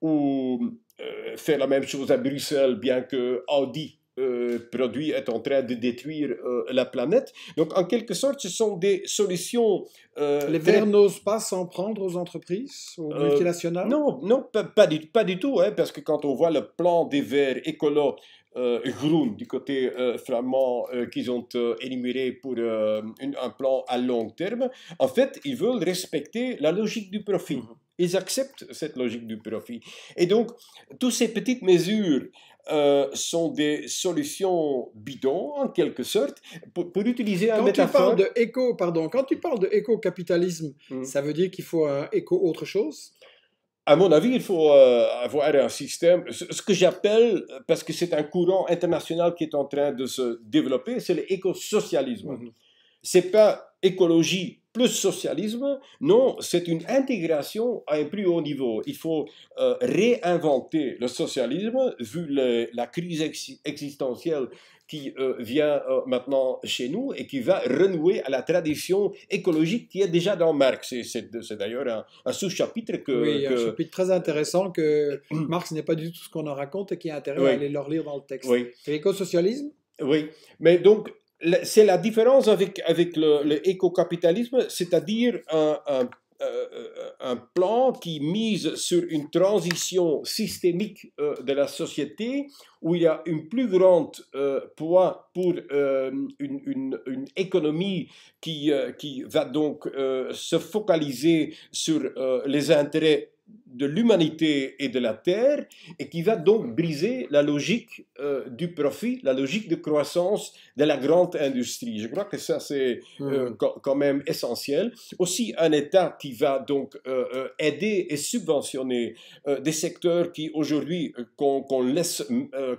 ou euh, faire la même chose à Bruxelles, bien que Audi euh, produit est en train de détruire euh, la planète. Donc, en quelque sorte, ce sont des solutions. les Verts n'osent pas s'en prendre aux entreprises, aux multinationales Non, non pas, du, pas du tout, hein, parce que quand on voit le plan des Verts écolos euh, groen, du côté euh, flamand euh, qu'ils ont énuméré pour un plan à long terme, en fait, ils veulent respecter la logique du profit. Mhm. Ils acceptent cette logique du profit. Et donc, toutes ces petites mesures sont des solutions bidons, en quelque sorte, pour, utiliser un métaphore. de pardon, quand tu parles de capitalisme mhm. ça veut dire qu'il faut un éco-autre chose à mon avis, il faut euh, avoir un système, ce que j'appelle, parce que c'est un courant international qui est en train de se développer, c'est l'écosocialisme. socialisme mhm. C'est pas écologie plus socialisme, non, c'est une intégration à un plus haut niveau. Il faut euh, réinventer le socialisme vu la crise existentielle qui euh, vient euh, maintenant chez nous et qui va renouer à la tradition écologique qui est déjà dans Marx. C'est d'ailleurs un, sous-chapitre que... Oui, un chapitre très intéressant que Marx n'est pas du tout ce qu'on en raconte et qui a intérêt à aller le relire dans le texte. Oui. L'écosocialisme Oui, mais donc c'est la différence avec, avec le, c'est-à-dire un, euh, euh, un plan qui mise sur une transition systémique euh, de la société où il y a une plus grande poids pour une, une, une, économie qui, qui va donc se focaliser sur les intérêts de l'humanité et de la terre, et qui va donc briser la logique euh, du profit, la logique de croissance de la grande industrie. Je crois que ça, c'est euh, hmm. quand même essentiel. Aussi, un État qui va donc euh, aider et subventionner des secteurs qui, aujourd'hui, qu'on laisse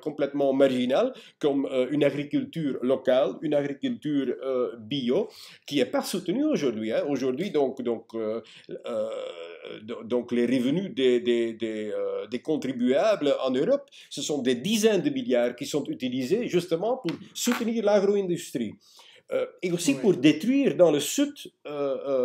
complètement marginal, comme une agriculture locale, une agriculture bio, qui n'est pas soutenue aujourd'hui. Hein. Aujourd'hui, donc, donc euh, donc les revenus des, euh, des, contribuables en Europe, ce sont des dizaines de milliards qui sont utilisés justement pour soutenir l'agro-industrie. Euh, et aussi pour détruire dans le sud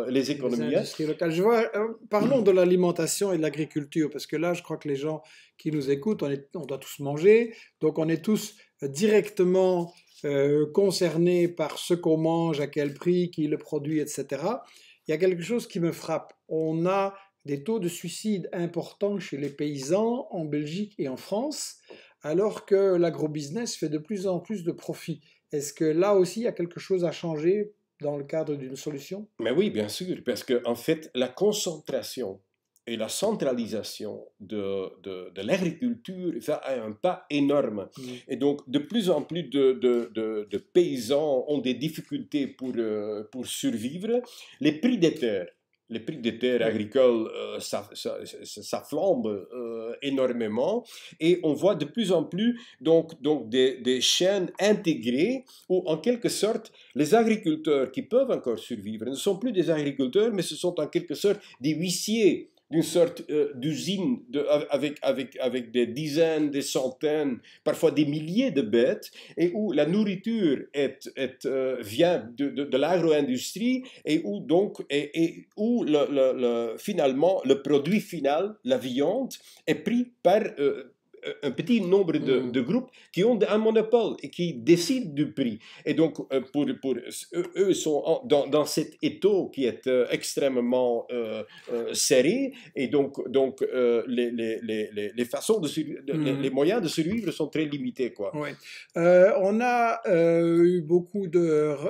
les économies. Je hein, parlons de l'alimentation et de l'agriculture, parce que là, je crois que les gens qui nous écoutent, on, on doit tous manger, donc on est tous directement concernés par ce qu'on mange, à quel prix, qui le produit, etc. Il y a quelque chose qui me frappe. On a des taux de suicide importants chez les paysans en Belgique et en France, alors que l'agrobusiness fait de plus en plus de profits. Est-ce que là aussi, il y a quelque chose à changer dans le cadre d'une solution Mais oui, bien sûr, parce que en fait, la concentration et la centralisation de, de, de l'agriculture a un pas énorme. Mm. Et donc, de plus en plus de, de paysans ont des difficultés pour, euh, pour survivre. Les prix des terres les prix des terres agricoles, euh, ça, flambe euh, énormément. Et on voit de plus en plus donc, donc des, des, chaînes intégrées où, en quelque sorte, les agriculteurs qui peuvent encore survivre ne sont plus des agriculteurs, mais ce sont en quelque sorte des huissiers d'une sorte euh, d'usine avec, avec, avec des dizaines, des centaines, parfois des milliers de bêtes, et où la nourriture est, est, euh, vient de, de, l'agro-industrie, et où donc et, et où le, finalement le produit final, la viande, est pris par, euh, un petit nombre de, mm. de, groupes qui ont un monopole et qui décident du prix. Et donc, euh, pour, pour eux sont dans, dans, cet étau qui est euh, extrêmement euh, serré, et donc, donc les, les, les, les, façons de, mm. les, moyens de survivre sont très limités. Quoi. on a eu beaucoup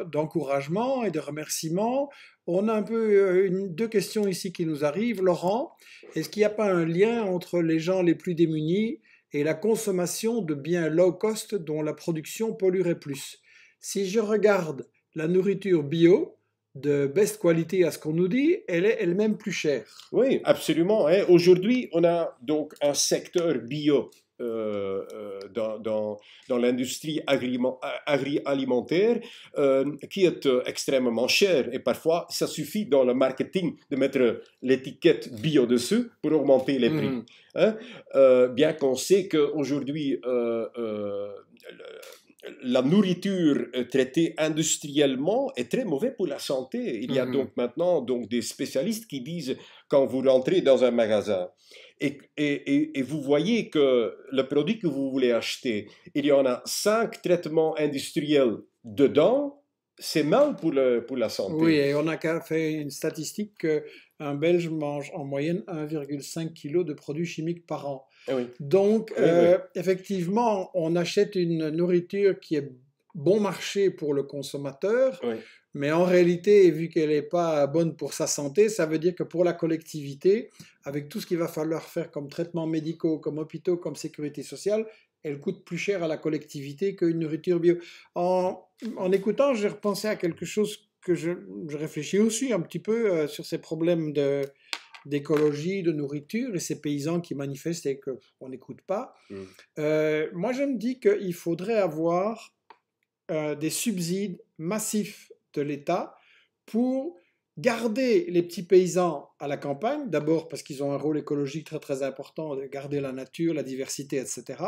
d'encouragements et de remerciements. On a un peu euh, deux questions ici qui nous arrivent. Laurent, est-ce qu'il n'y a pas un lien entre les gens les plus démunis et la consommation de biens low cost dont la production polluerait plus Si je regarde la nourriture bio, de best qualité à ce qu'on nous dit, elle est elle-même plus chère. Oui, absolument. Hein. Aujourd'hui, on a donc un secteur bio euh, euh, dans, l'industrie agroalimentaire euh, qui est euh, extrêmement chère. Et parfois, ça suffit dans le marketing de mettre l'étiquette bio dessus pour augmenter les prix. Mmh. Hein. bien qu'on sait qu'aujourd'hui, la nourriture traitée industriellement est très mauvaise pour la santé. Il y a mmh. donc maintenant donc, des spécialistes qui disent quand vous rentrez dans un magasin, et, vous voyez que le produit que vous voulez acheter, il y en a cinq traitements industriels dedans, c'est mal pour, le, pour la santé. Oui, et on a fait une statistique qu'un Belge mange en moyenne 1,5 kg de produits chimiques par an. Eh Donc, eh euh, effectivement, on achète une nourriture qui est bon marché pour le consommateur. Oui. Mais en réalité, vu qu'elle n'est pas bonne pour sa santé, ça veut dire que pour la collectivité, avec tout ce qu'il va falloir faire comme traitements médicaux, comme hôpitaux, comme sécurité sociale, elle coûte plus cher à la collectivité qu'une nourriture bio. En, en écoutant, j'ai repensé à quelque chose que je, réfléchis aussi un petit peu euh, sur ces problèmes de, d'écologie, de nourriture, et ces paysans qui manifestent et qu'on n'écoute pas. Mmh. Euh, moi, je me dis qu'il faudrait avoir euh, des subsides massifs de l'État pour garder les petits paysans à la campagne, d'abord parce qu'ils ont un rôle écologique très très important, de garder la nature, la diversité, etc.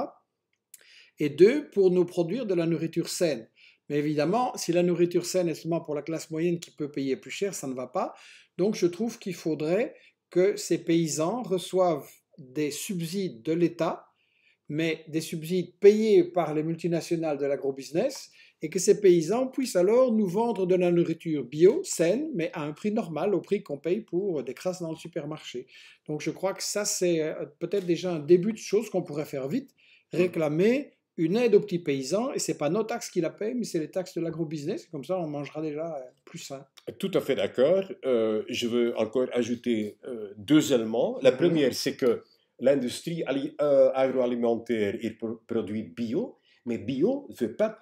Et deux, pour nous produire de la nourriture saine. Mais évidemment, si la nourriture saine est seulement pour la classe moyenne qui peut payer plus cher, ça ne va pas. Donc je trouve qu'il faudrait que ces paysans reçoivent des subsides de l'État, mais des subsides payés par les multinationales de l'agrobusiness et que ces paysans puissent alors nous vendre de la nourriture bio, saine, mais à un prix normal, au prix qu'on paye pour des crasses dans le supermarché. Donc je crois que ça, c'est euh, peut-être déjà un début de choses qu'on pourrait faire vite, réclamer une aide aux petits paysans, et ce n'est pas nos taxes qui la payent, mais c'est les taxes de l'agrobusiness, comme ça on mangera déjà euh, plus sain. Tout à fait d'accord. Euh, je veux encore ajouter deux éléments. La première, c'est que l'industrie agroalimentaire, produit bio, mais bio ne veut pas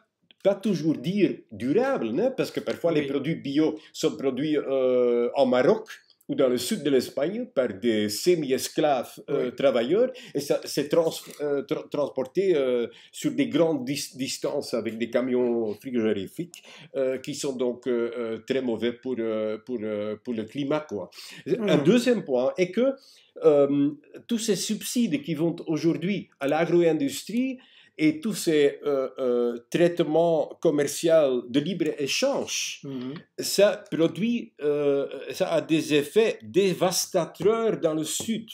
toujours dire durable, hein, parce que parfois les produits bio sont produits en euh, Maroc ou dans le sud de l'Espagne par des semi-esclaves euh, travailleurs, et ça s'est euh, transporté sur des grandes distances avec des camions frigorifiques qui sont donc très mauvais pour, pour, pour le climat. Quoi. Un hmm. deuxième point est que tous ces subsides qui vont aujourd'hui à l'agro-industrie, et tous ces euh, euh, traitements commerciaux de libre-échange, mhm. ça produit, euh, ça a des effets dévastateurs dans le Sud.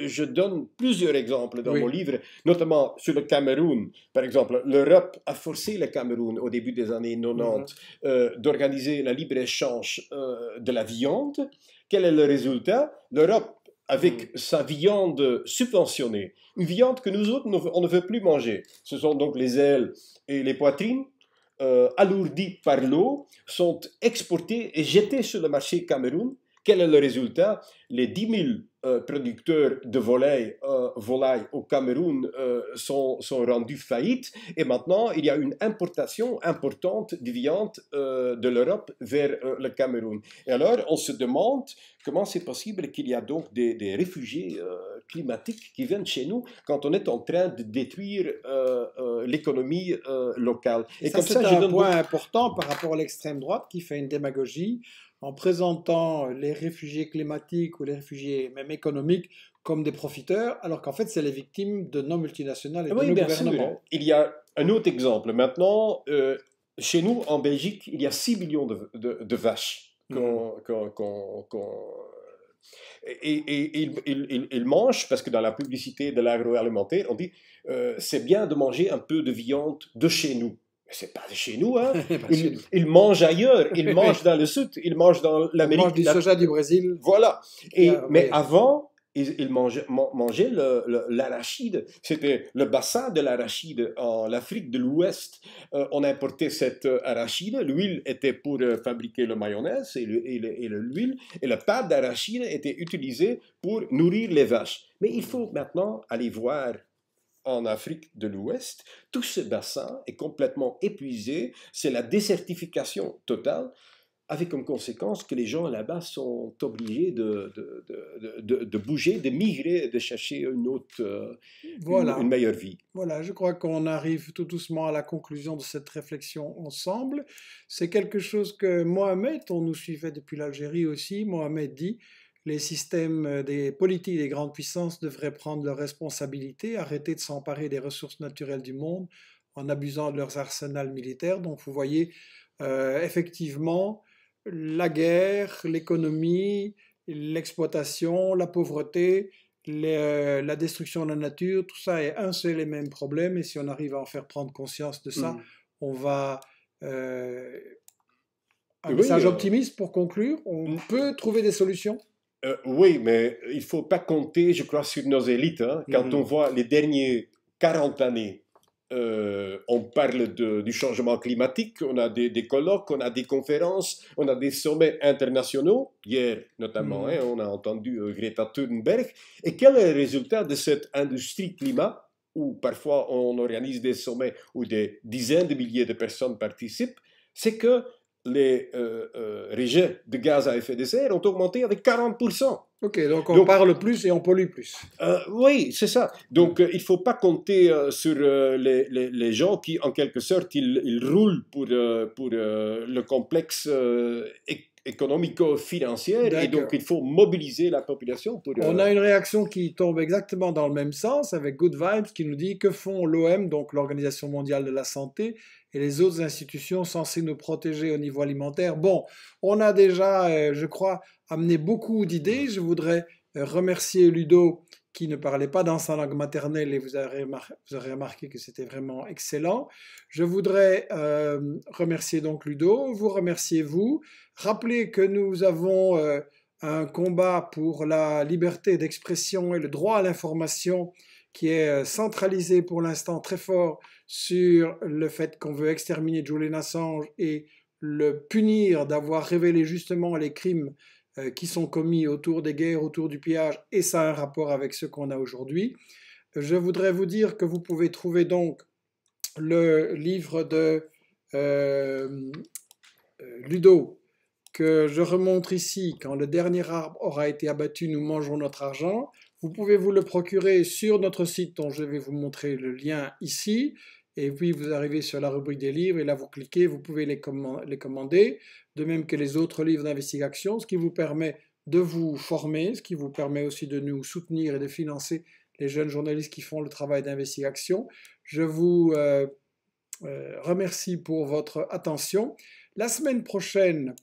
je donne plusieurs exemples dans mon livre, notamment sur le Cameroun. Par exemple, l'Europe a forcé le Cameroun au début des années 90 mhm. d'organiser le libre-échange de la viande. Quel est le résultat L'Europe avec mm. sa viande subventionnée, une viande que nous autres, on ne veut plus manger. Ce sont donc les ailes et les poitrines, euh, alourdies par l'eau, sont exportées et jetées sur le marché Cameroun quel est le résultat Les 10 000 euh, producteurs de volailles, euh, au Cameroun euh, sont, rendus faillites et maintenant il y a une importation importante de viande de l'Europe vers le Cameroun. Et alors on se demande comment c'est possible qu'il y a donc des, réfugiés climatiques qui viennent chez nous quand on est en train de détruire l'économie locale. ça, c'est un point important par rapport à l'extrême droite qui fait une démagogie en présentant euh, les réfugiés climatiques ou les réfugiés même économiques comme des profiteurs, alors qu'en fait, c'est les victimes de nos multinationales et ah de nos gouvernements. Il y a un autre exemple. Maintenant, euh, chez nous, en Belgique, il y a 6 millions de, vaches mm. et, ils il, mangent, parce que dans la publicité de l'agroalimentaire, on dit euh, c'est bien de manger un peu de viande de chez nous. Mais c'est pas chez nous, hein. ils, il mangent ailleurs, ils mangent dans le sud, ils mangent dans l'Amérique. Ils mangent du soja du Brésil. Voilà. Et, ah, mais avant, ils, mangeaient, l'arachide. C'était le bassin de l'arachide en Afrique de l'Ouest. Euh, on importait cette euh, arachide. L'huile était pour euh, fabriquer le mayonnaise et l'huile. Et, et, le pâte d'arachide était utilisée pour nourrir les vaches. Mais il faut maintenant aller voir en Afrique de l'Ouest, tout ce bassin est complètement épuisé, c'est la désertification totale, avec comme conséquence que les gens là-bas sont obligés de, de, bouger, de migrer, de chercher une autre, euh, une, une, meilleure vie. Voilà, je crois qu'on arrive tout doucement à la conclusion de cette réflexion ensemble. C'est quelque chose que Mohamed, on nous suivait depuis l'Algérie aussi, Mohamed dit, les systèmes euh, des politiques des grandes puissances devraient prendre leurs responsabilités, arrêter de s'emparer des ressources naturelles du monde en abusant de leurs arsenals militaires. Donc vous voyez euh, effectivement la guerre, l'économie, l'exploitation, la pauvreté, euh, la destruction de la nature, tout ça est un seul et même problème. Et si on arrive à en faire prendre conscience de ça, mm. on va... Ça un message optimiste pour conclure. On mm. peut trouver des solutions euh, oui, mais il ne faut pas compter, je crois, sur nos élites. Hein. Quand mhm. on voit les dernières 40 années, euh, on parle du changement climatique, on a des, colloques, on a des conférences, on a des sommets internationaux, hier notamment, mhm. hein, on a entendu euh, Greta Thunberg. Et quel est le résultat de cette industrie climat, où parfois on organise des sommets où des dizaines de milliers de personnes participent C'est que les euh, euh, rejets de gaz à effet de serre ont augmenté avec 40%. Ok, donc on parle plus et on pollue plus. Euh, oui, c'est ça. Donc il ne faut pas compter sur les, les, gens qui, en quelque sorte, ils, ils roulent pour, pour le complexe économico financier. et donc il faut mobiliser la population pour... On a une réaction qui tombe exactement dans le même sens avec Good Vibes qui nous dit que font l'OM, donc l'Organisation Mondiale de la Santé, et les autres institutions censées nous protéger au niveau alimentaire. Bon, on a déjà, euh, je crois, amené beaucoup d'idées. Je voudrais euh, remercier Ludo qui ne parlait pas dans sa langue maternelle et vous aurez, remarqué que c'était vraiment excellent. Je voudrais euh, remercier donc Ludo, vous remerciez vous. Rappelez que nous avons un combat pour la liberté d'expression et le droit à l'information qui est centralisé pour l'instant très fort sur le fait qu'on veut exterminer Julian Assange et le punir d'avoir révélé justement les crimes euh, qui sont commis autour des guerres, autour du pillage, et ça a un rapport avec ce qu'on a aujourd'hui. Je voudrais vous dire que vous pouvez trouver donc le livre de euh, euh, Ludo que je remontre ici, quand le dernier arbre aura été abattu, nous mangeons notre argent. Vous pouvez vous le procurer sur notre site dont je vais vous montrer le lien ici. Et puis vous arrivez sur la rubrique des livres et là vous cliquez, vous pouvez les, commander, de même que les autres livres d'investigation, ce qui vous permet de vous former, ce qui vous permet aussi de nous soutenir et de financer les jeunes journalistes qui font le travail d'investigation. Je vous euh, euh, remercie pour votre attention. La semaine prochaine,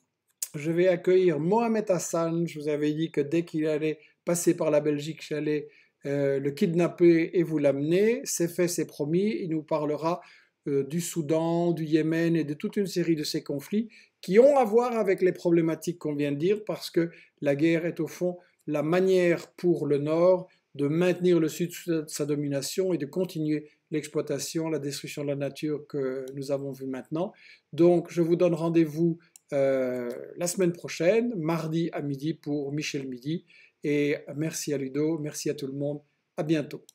je vais accueillir Mohamed Hassan. Je vous avais dit que dès qu'il allait passer par la Belgique, j'allais euh, le kidnapper et vous l'amener. C'est fait, c'est promis. Il nous parlera euh, du Soudan, du Yémen et de toute une série de ces conflits qui ont à voir avec les problématiques qu'on vient de dire parce que la guerre est au fond la manière pour le Nord de maintenir le Sud sous sa domination et de continuer l'exploitation, la destruction de la nature que nous avons vu maintenant. Donc je vous donne rendez-vous euh, la semaine prochaine, mardi à midi pour Michel Midi. Et merci à Ludo, merci à tout le monde. À bientôt.